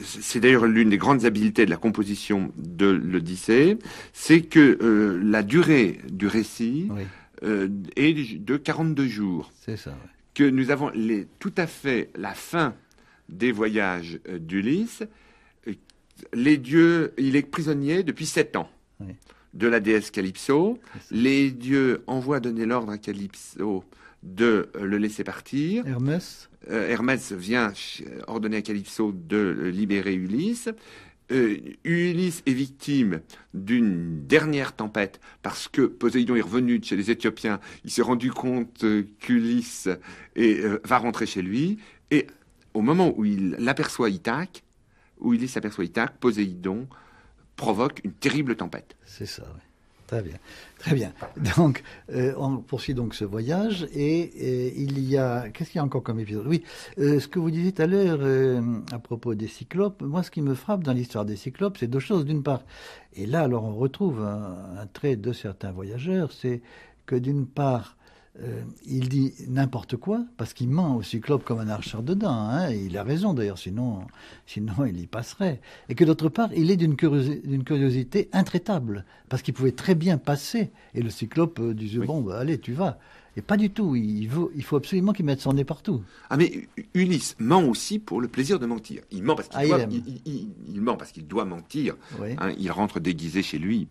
c'est d'ailleurs l'une des grandes habiletés de la composition de l'Odyssée, c'est que la durée du récit euh, et de 42 jours. C'est ça. Que nous avons tout à fait la fin des voyages euh, d'Ulysse. Euh, les dieux, il est prisonnier depuis 7 ans. De la déesse Calypso, les dieux envoient donner l'ordre à Calypso de le laisser partir. Hermès. Hermès vient ordonner à Calypso de libérer Ulysse. Euh, Ulysse est victime d'une dernière tempête parce que Poséidon est revenu de chez les Éthiopiens, il s'est rendu compte euh, qu'Ulysse euh, va rentrer chez lui, et au moment où il l'aperçoit où Ulysse aperçoit Ithaque, Poséidon provoque une terrible tempête. C'est ça, oui. Très bien, très bien. Donc, euh, on poursuit donc ce voyage et, euh, il y a, qu'est-ce qu'il y a encore comme épisode Oui, euh, ce que vous disiez tout à l'heure à propos des cyclopes, moi ce qui me frappe dans l'histoire des cyclopes, c'est deux choses. D'une part, et là alors on retrouve un trait de certains voyageurs, c'est que d'une part, euh, il dit n'importe quoi parce qu'il ment au cyclope comme un archer dedans. Hein, il a raison d'ailleurs, sinon, sinon il y passerait. Et que d'autre part, il est d'une curiosité intraitable parce qu'il pouvait très bien passer. Et le cyclope euh, disait bon, bah, allez, tu vas. Et pas du tout. Il, faut absolument qu'il mette son nez partout. Ah, mais Ulysse ment aussi pour le plaisir de mentir. Il ment parce qu'il doit, mentir. Hein. il rentre déguisé chez lui.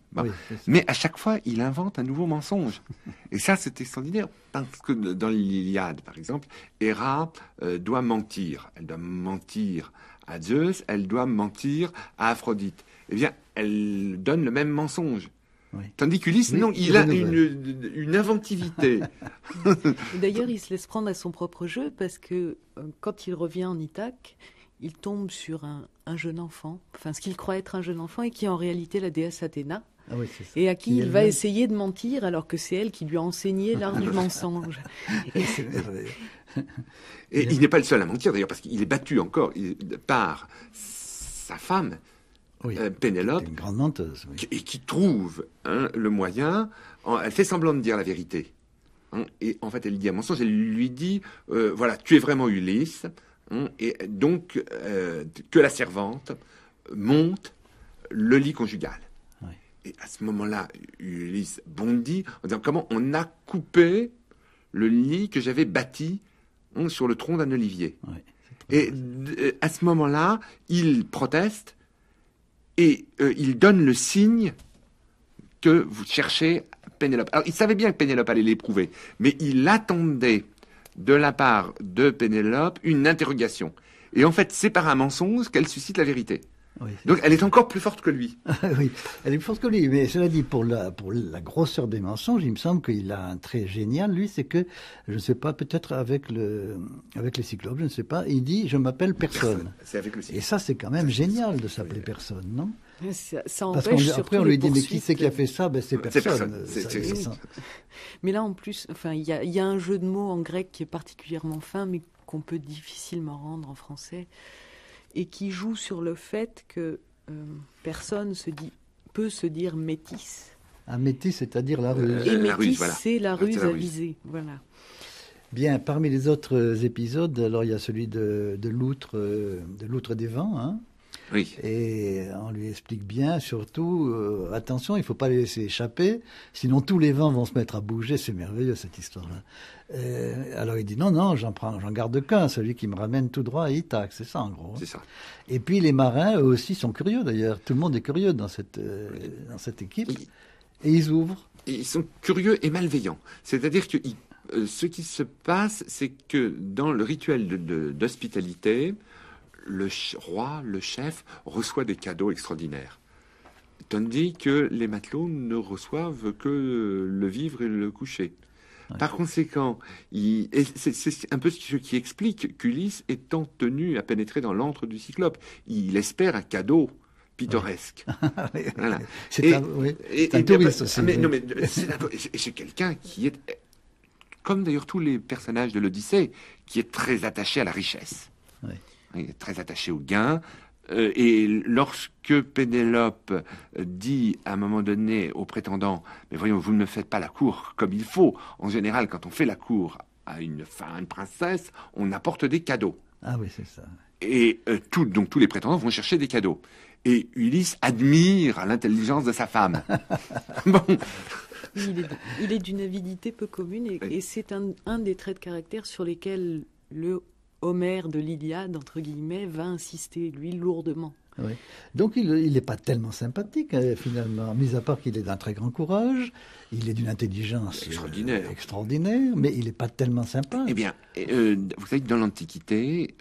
mais à chaque fois, il invente un nouveau mensonge. Et ça, c'est extraordinaire. Parce que dans l'Iliade, par exemple, Héra euh, doit mentir. Elle doit mentir à Zeus, elle doit mentir à Aphrodite. Eh bien, elle donne le même mensonge. Oui. Tandis non, il, a une, inventivité. D'ailleurs, il se laisse prendre à son propre jeu parce que euh, quand il revient en Ithaque, il tombe sur un, jeune enfant, enfin ce qu'il croit être un jeune enfant et qui est en réalité la déesse Athéna. Ah et à qui il, va essayer de mentir alors que c'est elle qui lui a enseigné l'art du mensonge. et il n'est pas le seul à mentir d'ailleurs parce qu'il est battu encore par sa femme euh, Pénélope, une grande menteuse, et qui trouve hein, le moyen. elle fait semblant de dire la vérité, hein, et en fait elle dit un mensonge. Elle lui dit, euh, voilà, tu es vraiment Ulysse, hein, et donc euh, que la servante monte le lit conjugal. Et à ce moment-là, Ulysse bondit en disant comment on a coupé le lit que j'avais bâti sur le tronc d'un olivier. Et à ce moment-là, il proteste et euh, il donne le signe que vous cherchez Pénélope. Alors, il savait bien que Pénélope allait l'éprouver, mais il attendait de la part de Pénélope une interrogation. Et en fait, c'est par un mensonge qu'elle suscite la vérité. Donc elle est encore plus forte que lui. oui, elle est plus forte que lui. Mais cela dit, pour la, grosseur des mensonges, il me semble qu'il a un trait génial, lui, c'est que, je ne sais pas, peut-être avec, le, avec les cyclopes, je ne sais pas, il dit Je m'appelle personne. Et ça, c'est quand même génial de s'appeler personne, non ça, Parce qu'après, on, lui dit, mais qui c'est qui a fait ça ben, C'est personne. Mais là, en plus, enfin, il y a un jeu de mots en grec qui est particulièrement fin, mais qu'on peut difficilement rendre en français et qui joue sur le fait que euh, personne se dit, peut se dire métisse. Un métis, c'est-à-dire la euh, ruse. et la métis, ah, c'est la ruse avisée. Voilà. Bien, parmi les autres épisodes, alors il y a celui de, l'outre, euh, de l'outre des vents, hein, et on lui explique bien, surtout, euh, attention, il ne faut pas les laisser échapper, sinon tous les vents vont se mettre à bouger. C'est merveilleux cette histoire-là. Euh, alors il dit non, non, j'en prends, j'en garde qu'un, celui qui me ramène tout droit à Ithac. C'est ça en gros. C'est ça. Et puis les marins eux aussi sont curieux d'ailleurs. Tout le monde est curieux dans cette euh, dans cette équipe. Et ils ouvrent. Et ils sont curieux et malveillants. C'est-à-dire que ce qui se passe, c'est que dans le rituel d'hospitalité, le roi, le chef, reçoit des cadeaux extraordinaires. Tandis que les matelots ne reçoivent que le vivre et le coucher. Par conséquent, c'est un peu ce qui explique qu'Ulysse étant tenu à pénétrer dans l'antre du Cyclope, il espère un cadeau pittoresque. C'est un, c'est quelqu'un qui est, comme d'ailleurs tous les personnages de l'Odyssée, qui est très attaché à la richesse. Ouais très attaché au gain. Euh, et lorsque Pénélope dit à un moment donné aux prétendants, mais voyons, vous ne faites pas la cour comme il faut. En général, quand on fait la cour à une, femme princesse, on apporte des cadeaux. Ah oui, c'est ça. Et euh, tout, donc tous les prétendants vont chercher des cadeaux. Et Ulysse admire l'intelligence de sa femme. bon. Il est, il est d'une avidité peu commune et, c'est un, un des traits de caractère sur lesquels le Homère de l'Iliade, entre guillemets, va insister, lui, lourdement. Donc il n'est pas tellement sympathique hein, finalement, mis à part qu'il est d'un très grand courage, il est d'une intelligence euh, extraordinaire. mais il n'est pas tellement sympa. Eh bien, euh, vous savez que dans l'Antiquité,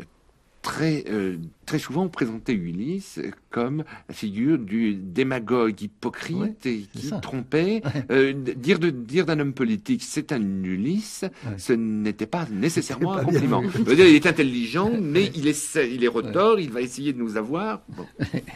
très, souvent, euh, très souvent présenté Ulysse comme la figure du démagogue hypocrite et qui trompait. Euh, dire dire d'un homme politique c'est un Ulysse, ce n'était pas nécessairement un compliment. il est intelligent, mais il est il est retors, il va essayer de nous avoir.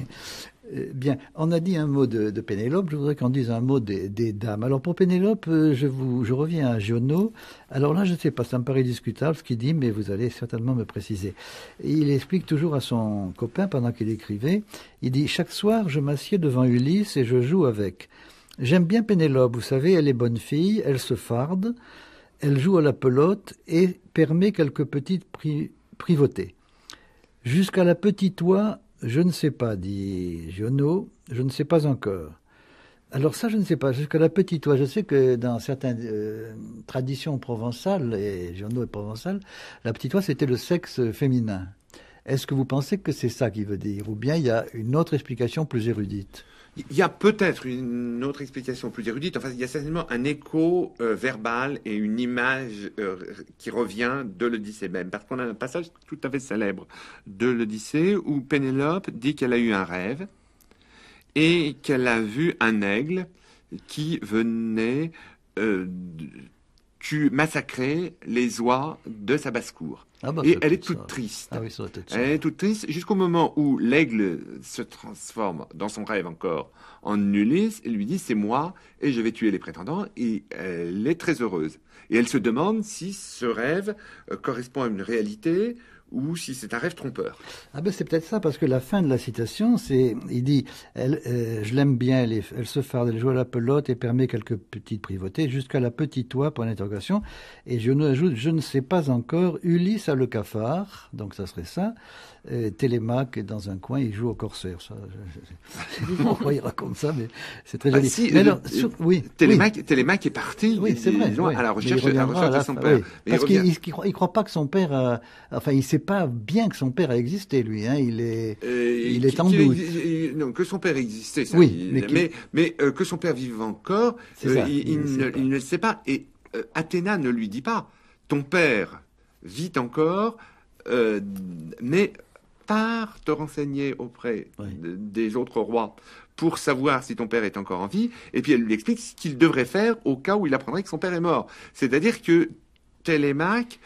Euh, bien, on a dit un mot de, Pénélope, je voudrais qu'on dise un mot des, dames. Alors pour Pénélope, euh, je, vous, je reviens à Giono. Alors là, je ne sais pas, ça me paraît discutable ce qu'il dit, mais vous allez certainement me préciser. Il explique toujours à son copain, pendant qu'il écrivait, il dit « Chaque soir, je m'assieds devant Ulysse et je joue avec. J'aime bien Pénélope, vous savez, elle est bonne fille, elle se farde, elle joue à la pelote et permet quelques petites privautés. Jusqu'à la petite oie je ne sais pas, dit Giono, je ne sais pas encore. Alors ça, je ne sais pas, jusqu'à la petite oie. Je sais que dans certaines euh, traditions provençales, et Giono est provençal, la petite oie, c'était le sexe féminin. Est-ce que vous pensez que c'est ça qui veut dire Ou bien il y a une autre explication plus érudite il y a peut-être une autre explication plus érudite. Enfin, il y a certainement un écho euh, verbal et une image euh, qui revient de l'Odyssée même. Parce qu'on a un passage tout à fait célèbre de l'Odyssée où Pénélope dit qu'elle a eu un rêve et qu'elle a vu un aigle qui venait euh, tu massacrais les oies de sa basse-cour. Ah bah, et elle est toute triste. Ah elle est toute triste jusqu'au moment où l'aigle se transforme dans son rêve encore en Ulysse et lui dit c'est moi et je vais tuer les prétendants et elle est très heureuse. Et elle se demande si ce rêve euh, correspond à une réalité ou si c'est un rêve trompeur. Ah ben c'est peut-être ça, parce que la fin de la citation, c'est, il dit, elle, euh, je l'aime bien, elle, se farde, elle joue à la pelote et permet quelques petites privautés, jusqu'à la petite toit pour l'interrogation. Et je nous ajoute, je ne sais pas encore, Ulysse a le cafard, donc ça serait ça. Euh, Télémaque Télémaque dans un coin, il joue au corsaire. Ça, je, je... pourquoi il raconte ça, mais c'est très ah, joli. mais euh, alors, euh, oui, Télémaque, Télémaque, est parti oui, c'est vrai, à la recherche, la recherche de son père. Parce qu'il ne croit, pas que son père a... Enfin, il ne sait pas bien que son père a existé, lui. Hein. Il est, il est en doute. Non, que son père existait, ça, il... mais, mais, que son père vive encore, ça, il, ne, il, ne, le sait pas. Et Athéna ne lui dit pas, ton père vit encore, mais par te renseigner auprès des autres rois pour savoir si ton père est encore en vie, et puis elle lui explique ce qu'il devrait faire au cas où il apprendrait que son père est mort. C'est-à-dire que Télémaque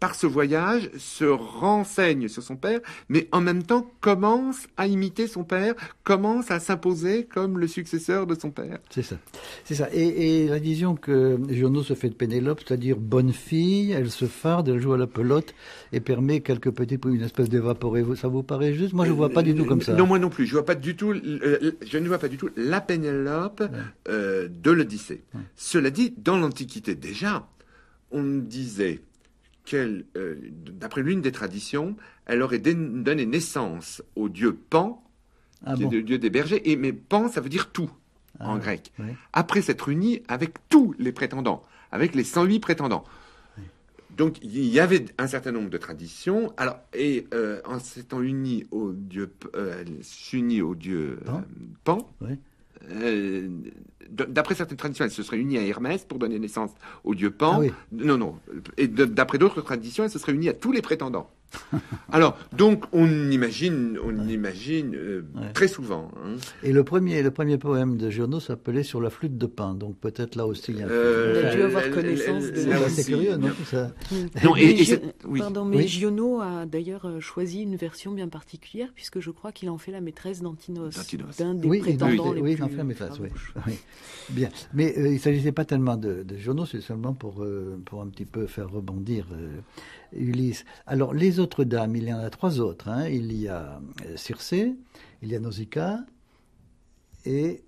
par ce voyage, se renseigne sur son père, mais en même temps commence à imiter son père, commence à s'imposer comme le successeur de son père. C'est ça. C'est ça. Et, la vision que journaux se fait de Pénélope, c'est-à-dire bonne fille, elle se farde, elle joue à la pelote et permet quelques petits une espèce d'évaporé. Ça vous paraît juste Moi, je ne vois pas du tout comme ça. Non, moi non plus. Je, vois pas du tout, euh, je ne vois pas du tout la Pénélope euh, de l'Odyssée. Cela dit, dans l'Antiquité déjà, on disait euh, d'après l'une des traditions, elle aurait donné naissance au dieu Pan, ah qui est le dieu des bergers. Et mais Pan, ça veut dire tout ah en grec. Après s'être unie avec tous les prétendants, avec les 108 prétendants. Donc il y avait un certain nombre de traditions. Alors et euh, en s'étant unie au dieu, euh, au dieu Pan. Euh, d'après certaines traditions, elle se serait unie à Hermès pour donner naissance au dieu Pan. Ah non, non. Et d'après d'autres traditions, elle se serait unie à tous les prétendants. Alors, donc, on imagine, on imagine euh, très souvent. Hein. Et le premier, le premier poème de Giono s'appelait Sur la flûte de pain, donc peut-être là aussi. Il y a euh, dû avoir connaissance de C'est curieux, non, Pardon, mais a d'ailleurs euh, choisi une version bien particulière, puisque je crois qu'il en fait la maîtresse d'Antinos. D'un des prétendants oui, il en fait la maîtresse, oui. Bien. Mais il ne s'agissait pas tellement de, de Giono, c'est seulement pour, pour un petit peu faire rebondir Ulysse. Alors, les autres dames, il y en a trois autres. Hein. Il y a euh, Circé, il y a Nausicaa, et,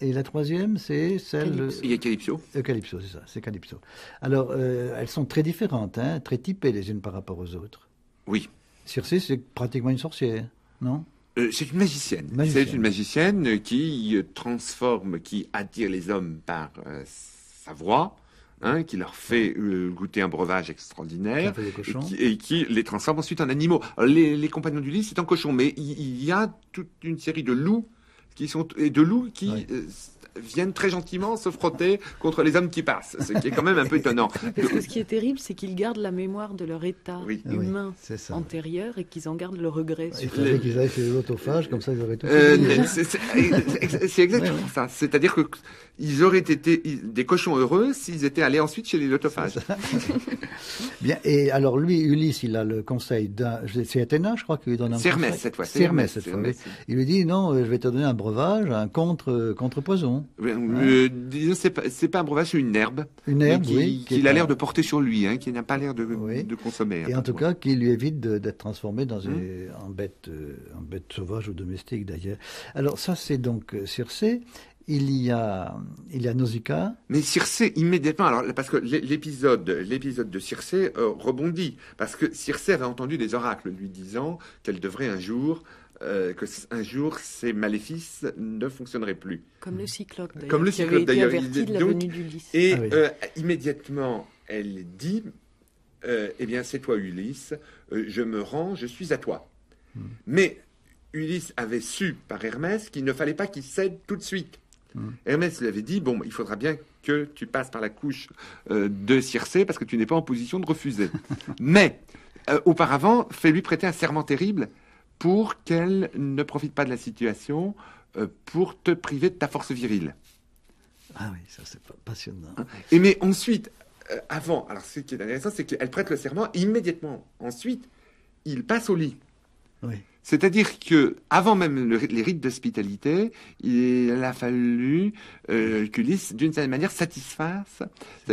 et la troisième, c'est celle... Il y a Calypso. Euh, Calypso, c'est ça, c'est Calypso. Alors, euh, elles sont très différentes, hein, très typées les unes par rapport aux autres. Oui. Circé, c'est pratiquement une sorcière, non c'est une magicienne. C'est une magicienne qui transforme, qui attire les hommes par sa voix, Hein, qui leur fait euh, goûter un breuvage extraordinaire et qui, les transforme ensuite en animaux. Les, compagnons du lit, c'est un cochon, mais il y, a toute une série de loups qui sont et de loups qui euh, viennent très gentiment se frotter contre les hommes qui passent, ce qui est quand même un peu étonnant. Parce que ce qui est terrible, c'est qu'ils gardent la mémoire de leur état ah humain antérieur et qu'ils en gardent le regret. Il faudrait qu'ils aillent fait les comme ça ils auraient tout. Euh, c'est exactement ça. C'est-à-dire que ils auraient été des cochons heureux s'ils étaient allés ensuite chez les lotophages. Bien, et alors lui, Ulysse, il a le conseil d'un. C'est Athéna, je crois, qui lui donne un Cermès, cette fois. Hermès cette fois. Il lui dit non, euh, je vais te donner un breuvage, un contre, euh, poison euh, c'est pas, un breuvage, c'est une herbe. Une herbe, oui. Qu'il a l'air de porter sur lui, hein, qui n'a pas l'air de, de, consommer. Hein, et en tout cas, qui lui évite d'être transformé dans hum. en, bête, en bête sauvage ou domestique, d'ailleurs. Alors, ça, c'est donc Circé il y a, il y a Nausicaa. Mais Circe immédiatement, alors, parce que l'épisode, l'épisode de Circé euh, rebondit, parce que Circe avait entendu des oracles lui disant qu'elle devrait un jour, euh, que un jour ses maléfices ne fonctionneraient plus. Comme le cyclope, d'ailleurs. Comme le Et ah euh, immédiatement, elle dit Eh bien, c'est toi, Ulysse, je me rends, je suis à toi. Hmm. Mais. Ulysse avait su par Hermès qu'il ne fallait pas qu'il cède tout de suite, Mm. Hermès lui avait dit bon, il faudra bien que tu passes par la couche euh, de Circé parce que tu n'es pas en position de refuser. Mais euh, auparavant, fais-lui prêter un serment terrible pour qu'elle ne profite pas de la situation euh, pour te priver de ta force virile. Ah oui, ça c'est passionnant. Et mais ensuite, avant, alors ce qui est intéressant, c'est qu'elle prête le serment immédiatement ensuite, il passe au lit. Oui. C'est-à-dire que avant même les rites d'hospitalité, il a fallu euh, qu'Ulysse, d'une certaine manière, euh,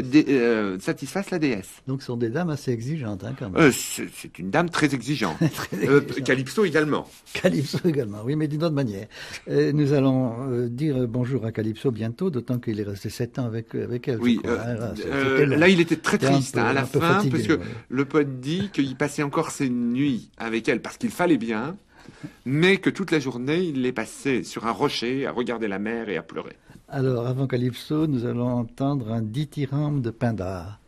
euh, satisfasse, la déesse. Donc, ce sont des dames assez exigeantes, hein, quand même. Euh, c'est une dame très exigeante. Calypso également. Calypso également, oui, mais d'une autre manière. nous allons dire bonjour à Calypso bientôt, d'autant qu'il est resté sept ans avec, avec elle. Oui, hein, là, il était très triste hein, à la fin, parce que le poète dit qu'il passait encore ses nuits avec elle, parce qu'il fallait bien mais que toute la journée, il les passé sur un rocher à regarder la mer et à pleurer. Alors, avant Calypso, nous allons entendre un dithyrambe de Pindar.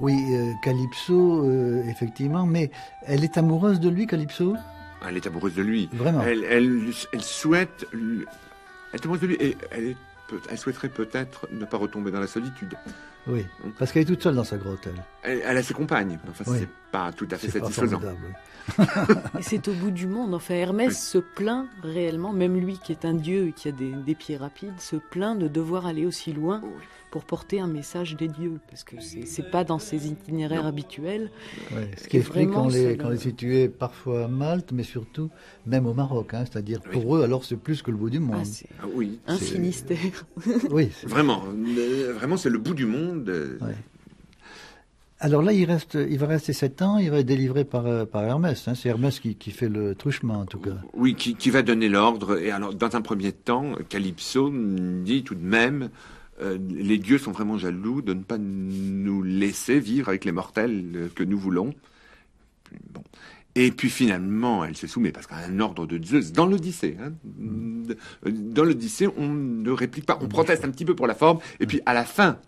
Oui, euh, Calypso, euh, effectivement, mais elle est amoureuse de lui, Calypso Elle est amoureuse de lui. Vraiment. Elle, souhaite. Elle est amoureuse de lui et elle, souhaiterait peut-être ne pas retomber dans la solitude. Oui, parce qu'elle est toute seule dans sa grotte, elle. a ses compagnes. Enfin, ce c'est pas tout à fait satisfaisant. c'est au bout du monde. Enfin, Hermès se plaint réellement, même lui qui est un dieu et qui a des, des pieds rapides, se plaint de devoir aller aussi loin pour porter un message des dieux, parce que c'est n'est pas dans ses itinéraires habituels. ce qui est qu'on les, qu est situé parfois à Malte, mais surtout même au Maroc. Hein, c'est-à-dire pour eux, alors c'est plus que le bout du monde. Ah, ah oui. Un sinistère. oui. Vraiment, euh, vraiment c'est le bout du monde. Alors là, il, reste, il va rester sept ans, il va être délivré par, euh, par Hermès. Hein. C'est Hermès qui, fait le truchement, en tout cas. Oui, qui, qui va donner l'ordre. Et alors, dans un premier temps, Calypso dit tout de même euh, les dieux sont vraiment jaloux de ne pas nous laisser vivre avec les mortels euh, que nous voulons. Et puis finalement, elle se soumet parce un ordre de Zeus dans l'Odyssée. Hein, euh, dans l'Odyssée, on ne réplique pas, on proteste un petit peu pour la forme, et puis à la fin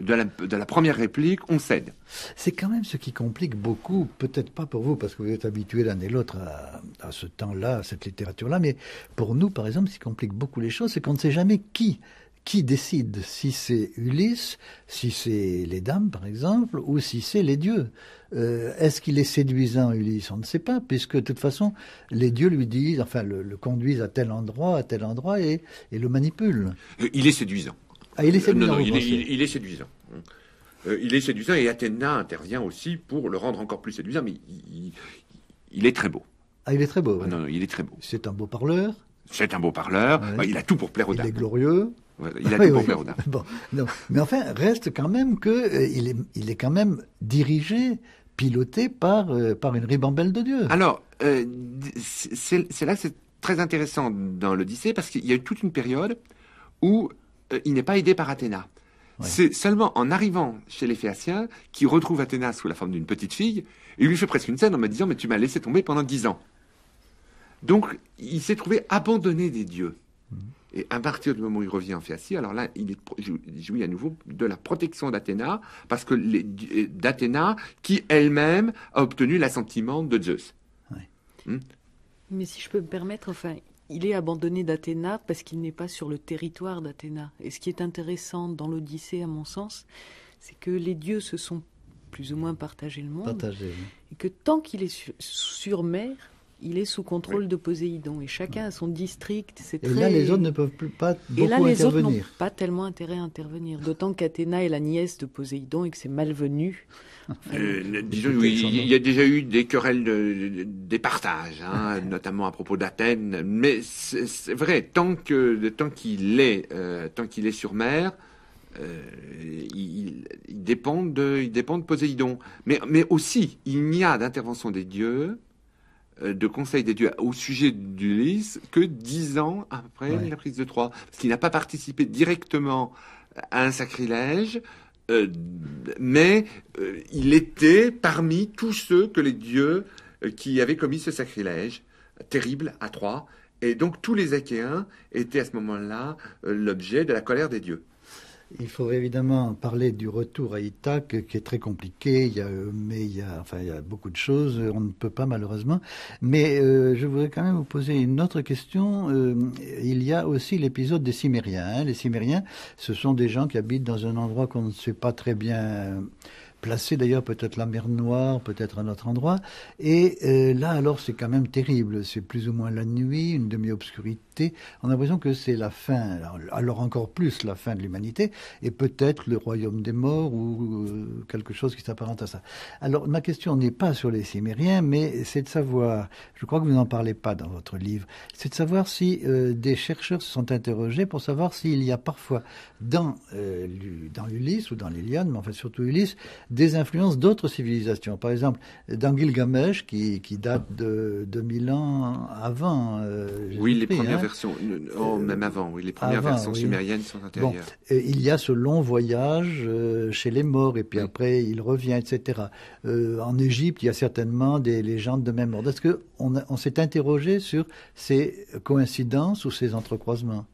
de la, première réplique, on cède. C'est quand même ce qui complique beaucoup, peut-être pas pour vous, parce que vous êtes habitués l'un et l'autre à, à, ce temps-là, à cette littérature-là, mais pour nous, par exemple, ce qui complique beaucoup les choses, c'est qu'on ne sait jamais qui qui décide si c'est Ulysse, si c'est les dames par exemple, ou si c'est les dieux. Euh, est-ce qu'il est séduisant Ulysse On ne sait pas, puisque de toute façon les dieux lui disent, enfin le, le conduisent à tel endroit, à tel endroit, et, le manipulent. Euh, il est séduisant. Ah, il est euh, séduisant. Non, non, il, est, séduisant. il est séduisant et Athéna intervient aussi pour le rendre encore plus séduisant, mais il, est très beau. Ah, il est très beau. non, non, il est très beau. C'est un beau parleur. C'est un beau parleur. Bah, il a tout pour plaire aux dames. Il est glorieux il a ah Mais enfin, reste quand même que euh, est, il est quand même dirigé, piloté par, euh, par une ribambelle de Dieu. Alors, euh, c'est là que c'est très intéressant dans l'Odyssée, parce qu'il y a eu toute une période où il n'est pas aidé par Athéna. C'est seulement en arrivant chez les Phéaciens qu'il retrouve Athéna sous la forme d'une petite fille et lui fait presque une scène en me disant Mais tu m'as laissé tomber pendant dix ans. Donc, il s'est trouvé abandonné des dieux. Et à partir du moment où il revient en Phéacie, alors là, il jouit à nouveau de la protection d'Athéna, parce que euh, d'Athéna, qui elle-même a obtenu l'assentiment de Zeus. Hmm. Mais si je peux me permettre, enfin, il est abandonné d'Athéna parce qu'il n'est pas sur le territoire d'Athéna. Et ce qui est intéressant dans l'Odyssée, à mon sens, c'est que les dieux se sont plus ou moins partagé le monde. Partagé, Et que tant qu'il est sur mer, il est sous contrôle de Poséidon et chacun a son district. et là, les autres ne peuvent pas beaucoup et là, les Autres n'ont pas tellement intérêt à intervenir, d'autant qu'Athéna est la nièce de Poséidon et que c'est malvenu. Euh, il y a déjà eu des querelles, de, des partages, hein, notamment à propos d'Athènes. Mais c'est, vrai, tant que tant qu'il est, euh, tant est sur mer. Euh, il, il, dépend de, il dépend de Poséidon. Mais, mais aussi, il n'y a d'intervention des dieux euh, de Conseil des dieux au sujet d'Ulysse que dix ans après la prise de Troie, parce qu'il n'a pas participé directement à un sacrilège, euh, mais euh, il était parmi tous ceux que les dieux qui avaient commis ce sacrilège terrible à Troie, et donc tous les Achéens étaient à ce moment-là l'objet de la colère des dieux. Il faut évidemment parler du retour à Ithac, qui est très compliqué, il y a, mais il y a, enfin, il y a beaucoup de choses, on ne peut pas malheureusement. Mais euh, je voudrais quand même vous poser une autre question. Euh, il y a aussi l'épisode des Cimériens. Les Cimériens, ce sont des gens qui habitent dans un endroit qu'on ne sait pas très bien placé d'ailleurs peut-être la mer Noire, peut-être un autre endroit. Et euh, là, alors, c'est quand même terrible. C'est plus ou moins la nuit, une demi-obscurité. On a l'impression que c'est la fin, alors encore plus la fin de l'humanité, et peut-être le royaume des morts ou euh, quelque chose qui s'apparente à ça. Alors, ma question n'est pas sur les Cimériens, mais c'est de savoir, je crois que vous n'en parlez pas dans votre livre, c'est de savoir si euh, des chercheurs se sont interrogés pour savoir s'il y a parfois dans, dans Ulysse ou dans l'Iliade, mais en fait surtout Ulysse, des influences d'autres civilisations. Par exemple, dans Gilgamesh, qui, date de 2000 ans euh, hein. euh, euh, avant. oui, les premières versions, même avant, oui, les premières versions sumériennes sont intérieures. il y a ce long voyage chez les morts, et puis après il revient, etc. en Égypte, il y a certainement des légendes de même ordre. Est-ce qu'on s'est interrogé sur ces coïncidences ou ces entrecroisements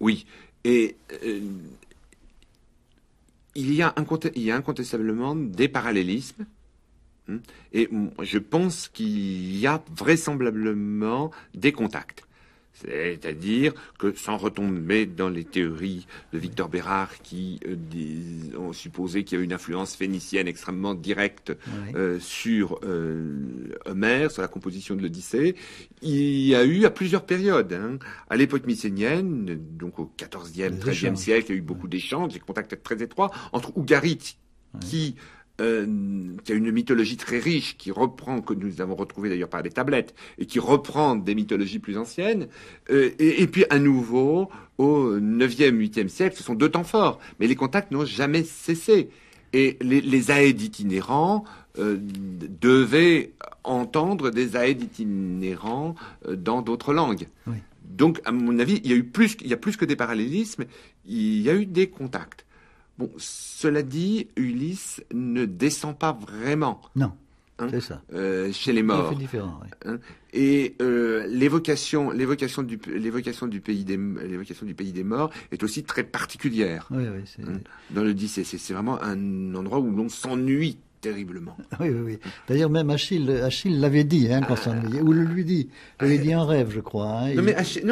Oui, et il y a, incontestablement des parallélismes. Hein, et je pense qu'il y a vraisemblablement des contacts. C'est-à-dire que sans retomber dans les théories de Victor Bérard qui euh, ont supposé qu'il y a une influence phénicienne extrêmement directe euh, sur Homère euh, Homer, sur la composition de l'Odyssée, il y a eu à plusieurs périodes. Hein. À l'époque mycénienne, donc au 14e, 13e siècle, il y a eu beaucoup d'échanges, des contacts très étroits entre Ougarit, qui euh, il y a une mythologie très riche, qui reprend, que nous avons retrouvé d'ailleurs par les tablettes, et qui reprend des mythologies plus anciennes. Euh, et, puis à nouveau, au 9e, 8e siècle, ce sont deux temps forts, mais les contacts n'ont jamais cessé. Et les, les itinérants euh, devaient entendre des aèdes itinérants dans d'autres langues. Donc, à mon avis, il y a eu plus, il y a plus que des parallélismes, il y a eu des contacts cela dit, Ulysse ne descend pas vraiment. Non. Hein, c'est ça. Euh, chez les morts. différent, hein. et euh, l'évocation, l'évocation du, pays des, l'évocation du pays des morts est aussi très particulière. Hein. dans le 10, c'est vraiment un endroit où l'on s'ennuie terriblement. Oui, oui, oui. D'ailleurs, même Achille, Achille l'avait dit hein, quand ou le lui dit, il lui dit en rêve, je crois. Hein, non,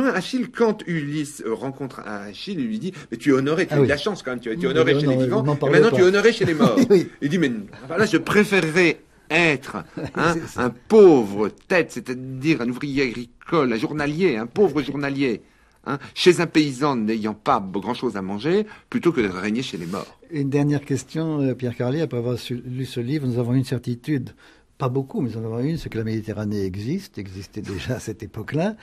mais Achille, quand Ulysse rencontre Achille, il lui dit, mais tu es honoré, tu ah as de la chance quand même, tu es, honoré chez les vivants, et maintenant tu es honoré chez les morts. Il dit, mais là, je préférerais être hein, un pauvre tête, c'est-à-dire un ouvrier agricole, un journalier, un pauvre journalier. Hein, chez un paysan n'ayant pas grand-chose à manger, plutôt que de régner chez les morts. Une dernière question, euh, Pierre Carlier. Après avoir lu ce livre, nous avons une certitude pas beaucoup, mais nous en avons une, c'est que la Méditerranée existe, existait déjà à cette époque-là,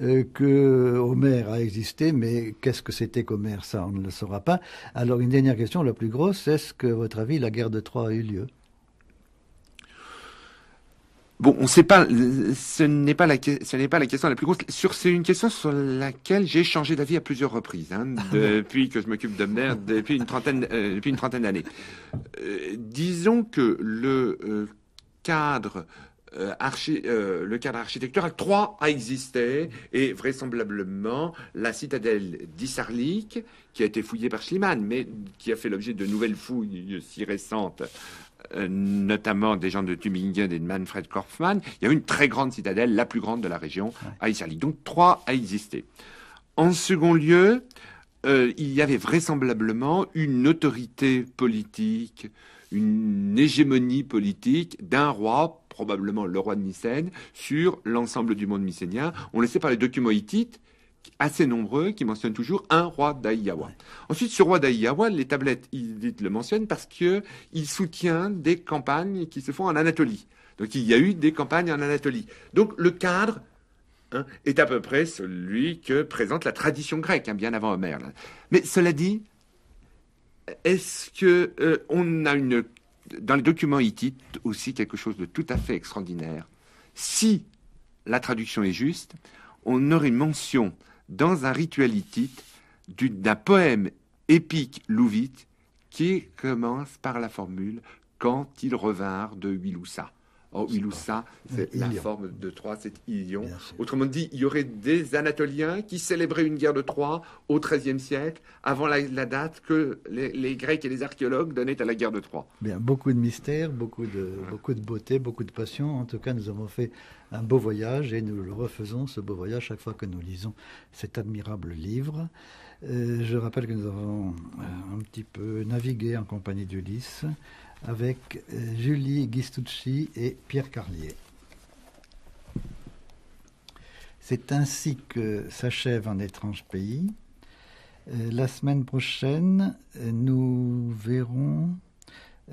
euh, que Homer a existé, mais qu'est-ce que c'était qu'Homer, Ça, on ne le saura pas. Alors, une dernière question, la plus grosse, est-ce que, à votre avis, la guerre de Troie a eu lieu Bon, on sait pas, ce n'est pas la, question la plus grosse. Sur, c'est une question sur laquelle j'ai changé d'avis à plusieurs reprises, hein, ah, depuis que je m'occupe de depuis une trentaine, euh, depuis une trentaine d'années. Euh, disons que le euh, cadre le cadre architectural 3 a existé et vraisemblablement la citadelle d'Issarlik, qui a été fouillée par Schliemann, mais qui a fait l'objet de nouvelles fouilles si récentes euh, notamment des gens de Tübingen et de Manfred Korfmann, il y a une très grande citadelle, la plus grande de la région, à Donc trois a existé. En second lieu, euh, il y avait vraisemblablement une autorité politique, une hégémonie politique d'un roi, probablement le roi de Mycène, sur l'ensemble du monde mycénien. On le sait par les documents hittites, assez nombreux qui mentionnent toujours un roi d'Aïawa. Ensuite, ce roi d'Aïawa, les tablettes il le mentionnent parce qu'il soutient des campagnes qui se font en Anatolie. Donc il y a eu des campagnes en Anatolie. Donc le cadre hein, est à peu près celui que présente la tradition grecque, hein, bien avant Homère. Mais cela dit, est-ce que euh, on a une dans les documents hittites aussi quelque chose de tout à fait extraordinaire Si la traduction est juste, on aurait mention dans un rituel hittite d'un poème épique louvite qui commence par la formule Quand ils revinrent de Huiloussa. Oh, il Iloussa, c'est la forme de Troie, c'est Ilion. Autrement dit, il y aurait des Anatoliens qui célébraient une guerre de Troie au XIIIe siècle, avant la, date que les, Grecs et les archéologues donnaient à la guerre de Troie. Bien, beaucoup de mystères, beaucoup de, beaucoup de beauté, beaucoup de passion. En tout cas, nous avons fait un beau voyage et nous le refaisons, ce beau voyage, chaque fois que nous lisons cet admirable livre. Euh, je rappelle que nous avons euh, un petit peu navigué en compagnie d'Ulysse avec euh, Julie Guistucci et Pierre Carlier. C'est ainsi que s'achève un étrange pays. Euh, la semaine prochaine, euh, nous verrons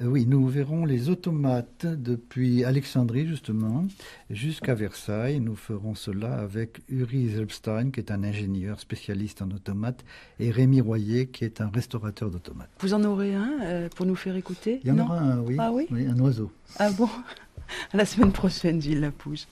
euh, oui, nous verrons les automates depuis Alexandrie, justement, jusqu'à Versailles. Nous ferons cela avec Uri Zelbstein, qui est un ingénieur spécialiste en automates, et Rémi Royer, qui est un restaurateur d'automates. Vous en aurez un euh, pour nous faire écouter Il y en aura un, oui. Ah, oui, Un oiseau. Ah bon la semaine prochaine, Gilles Lapouge.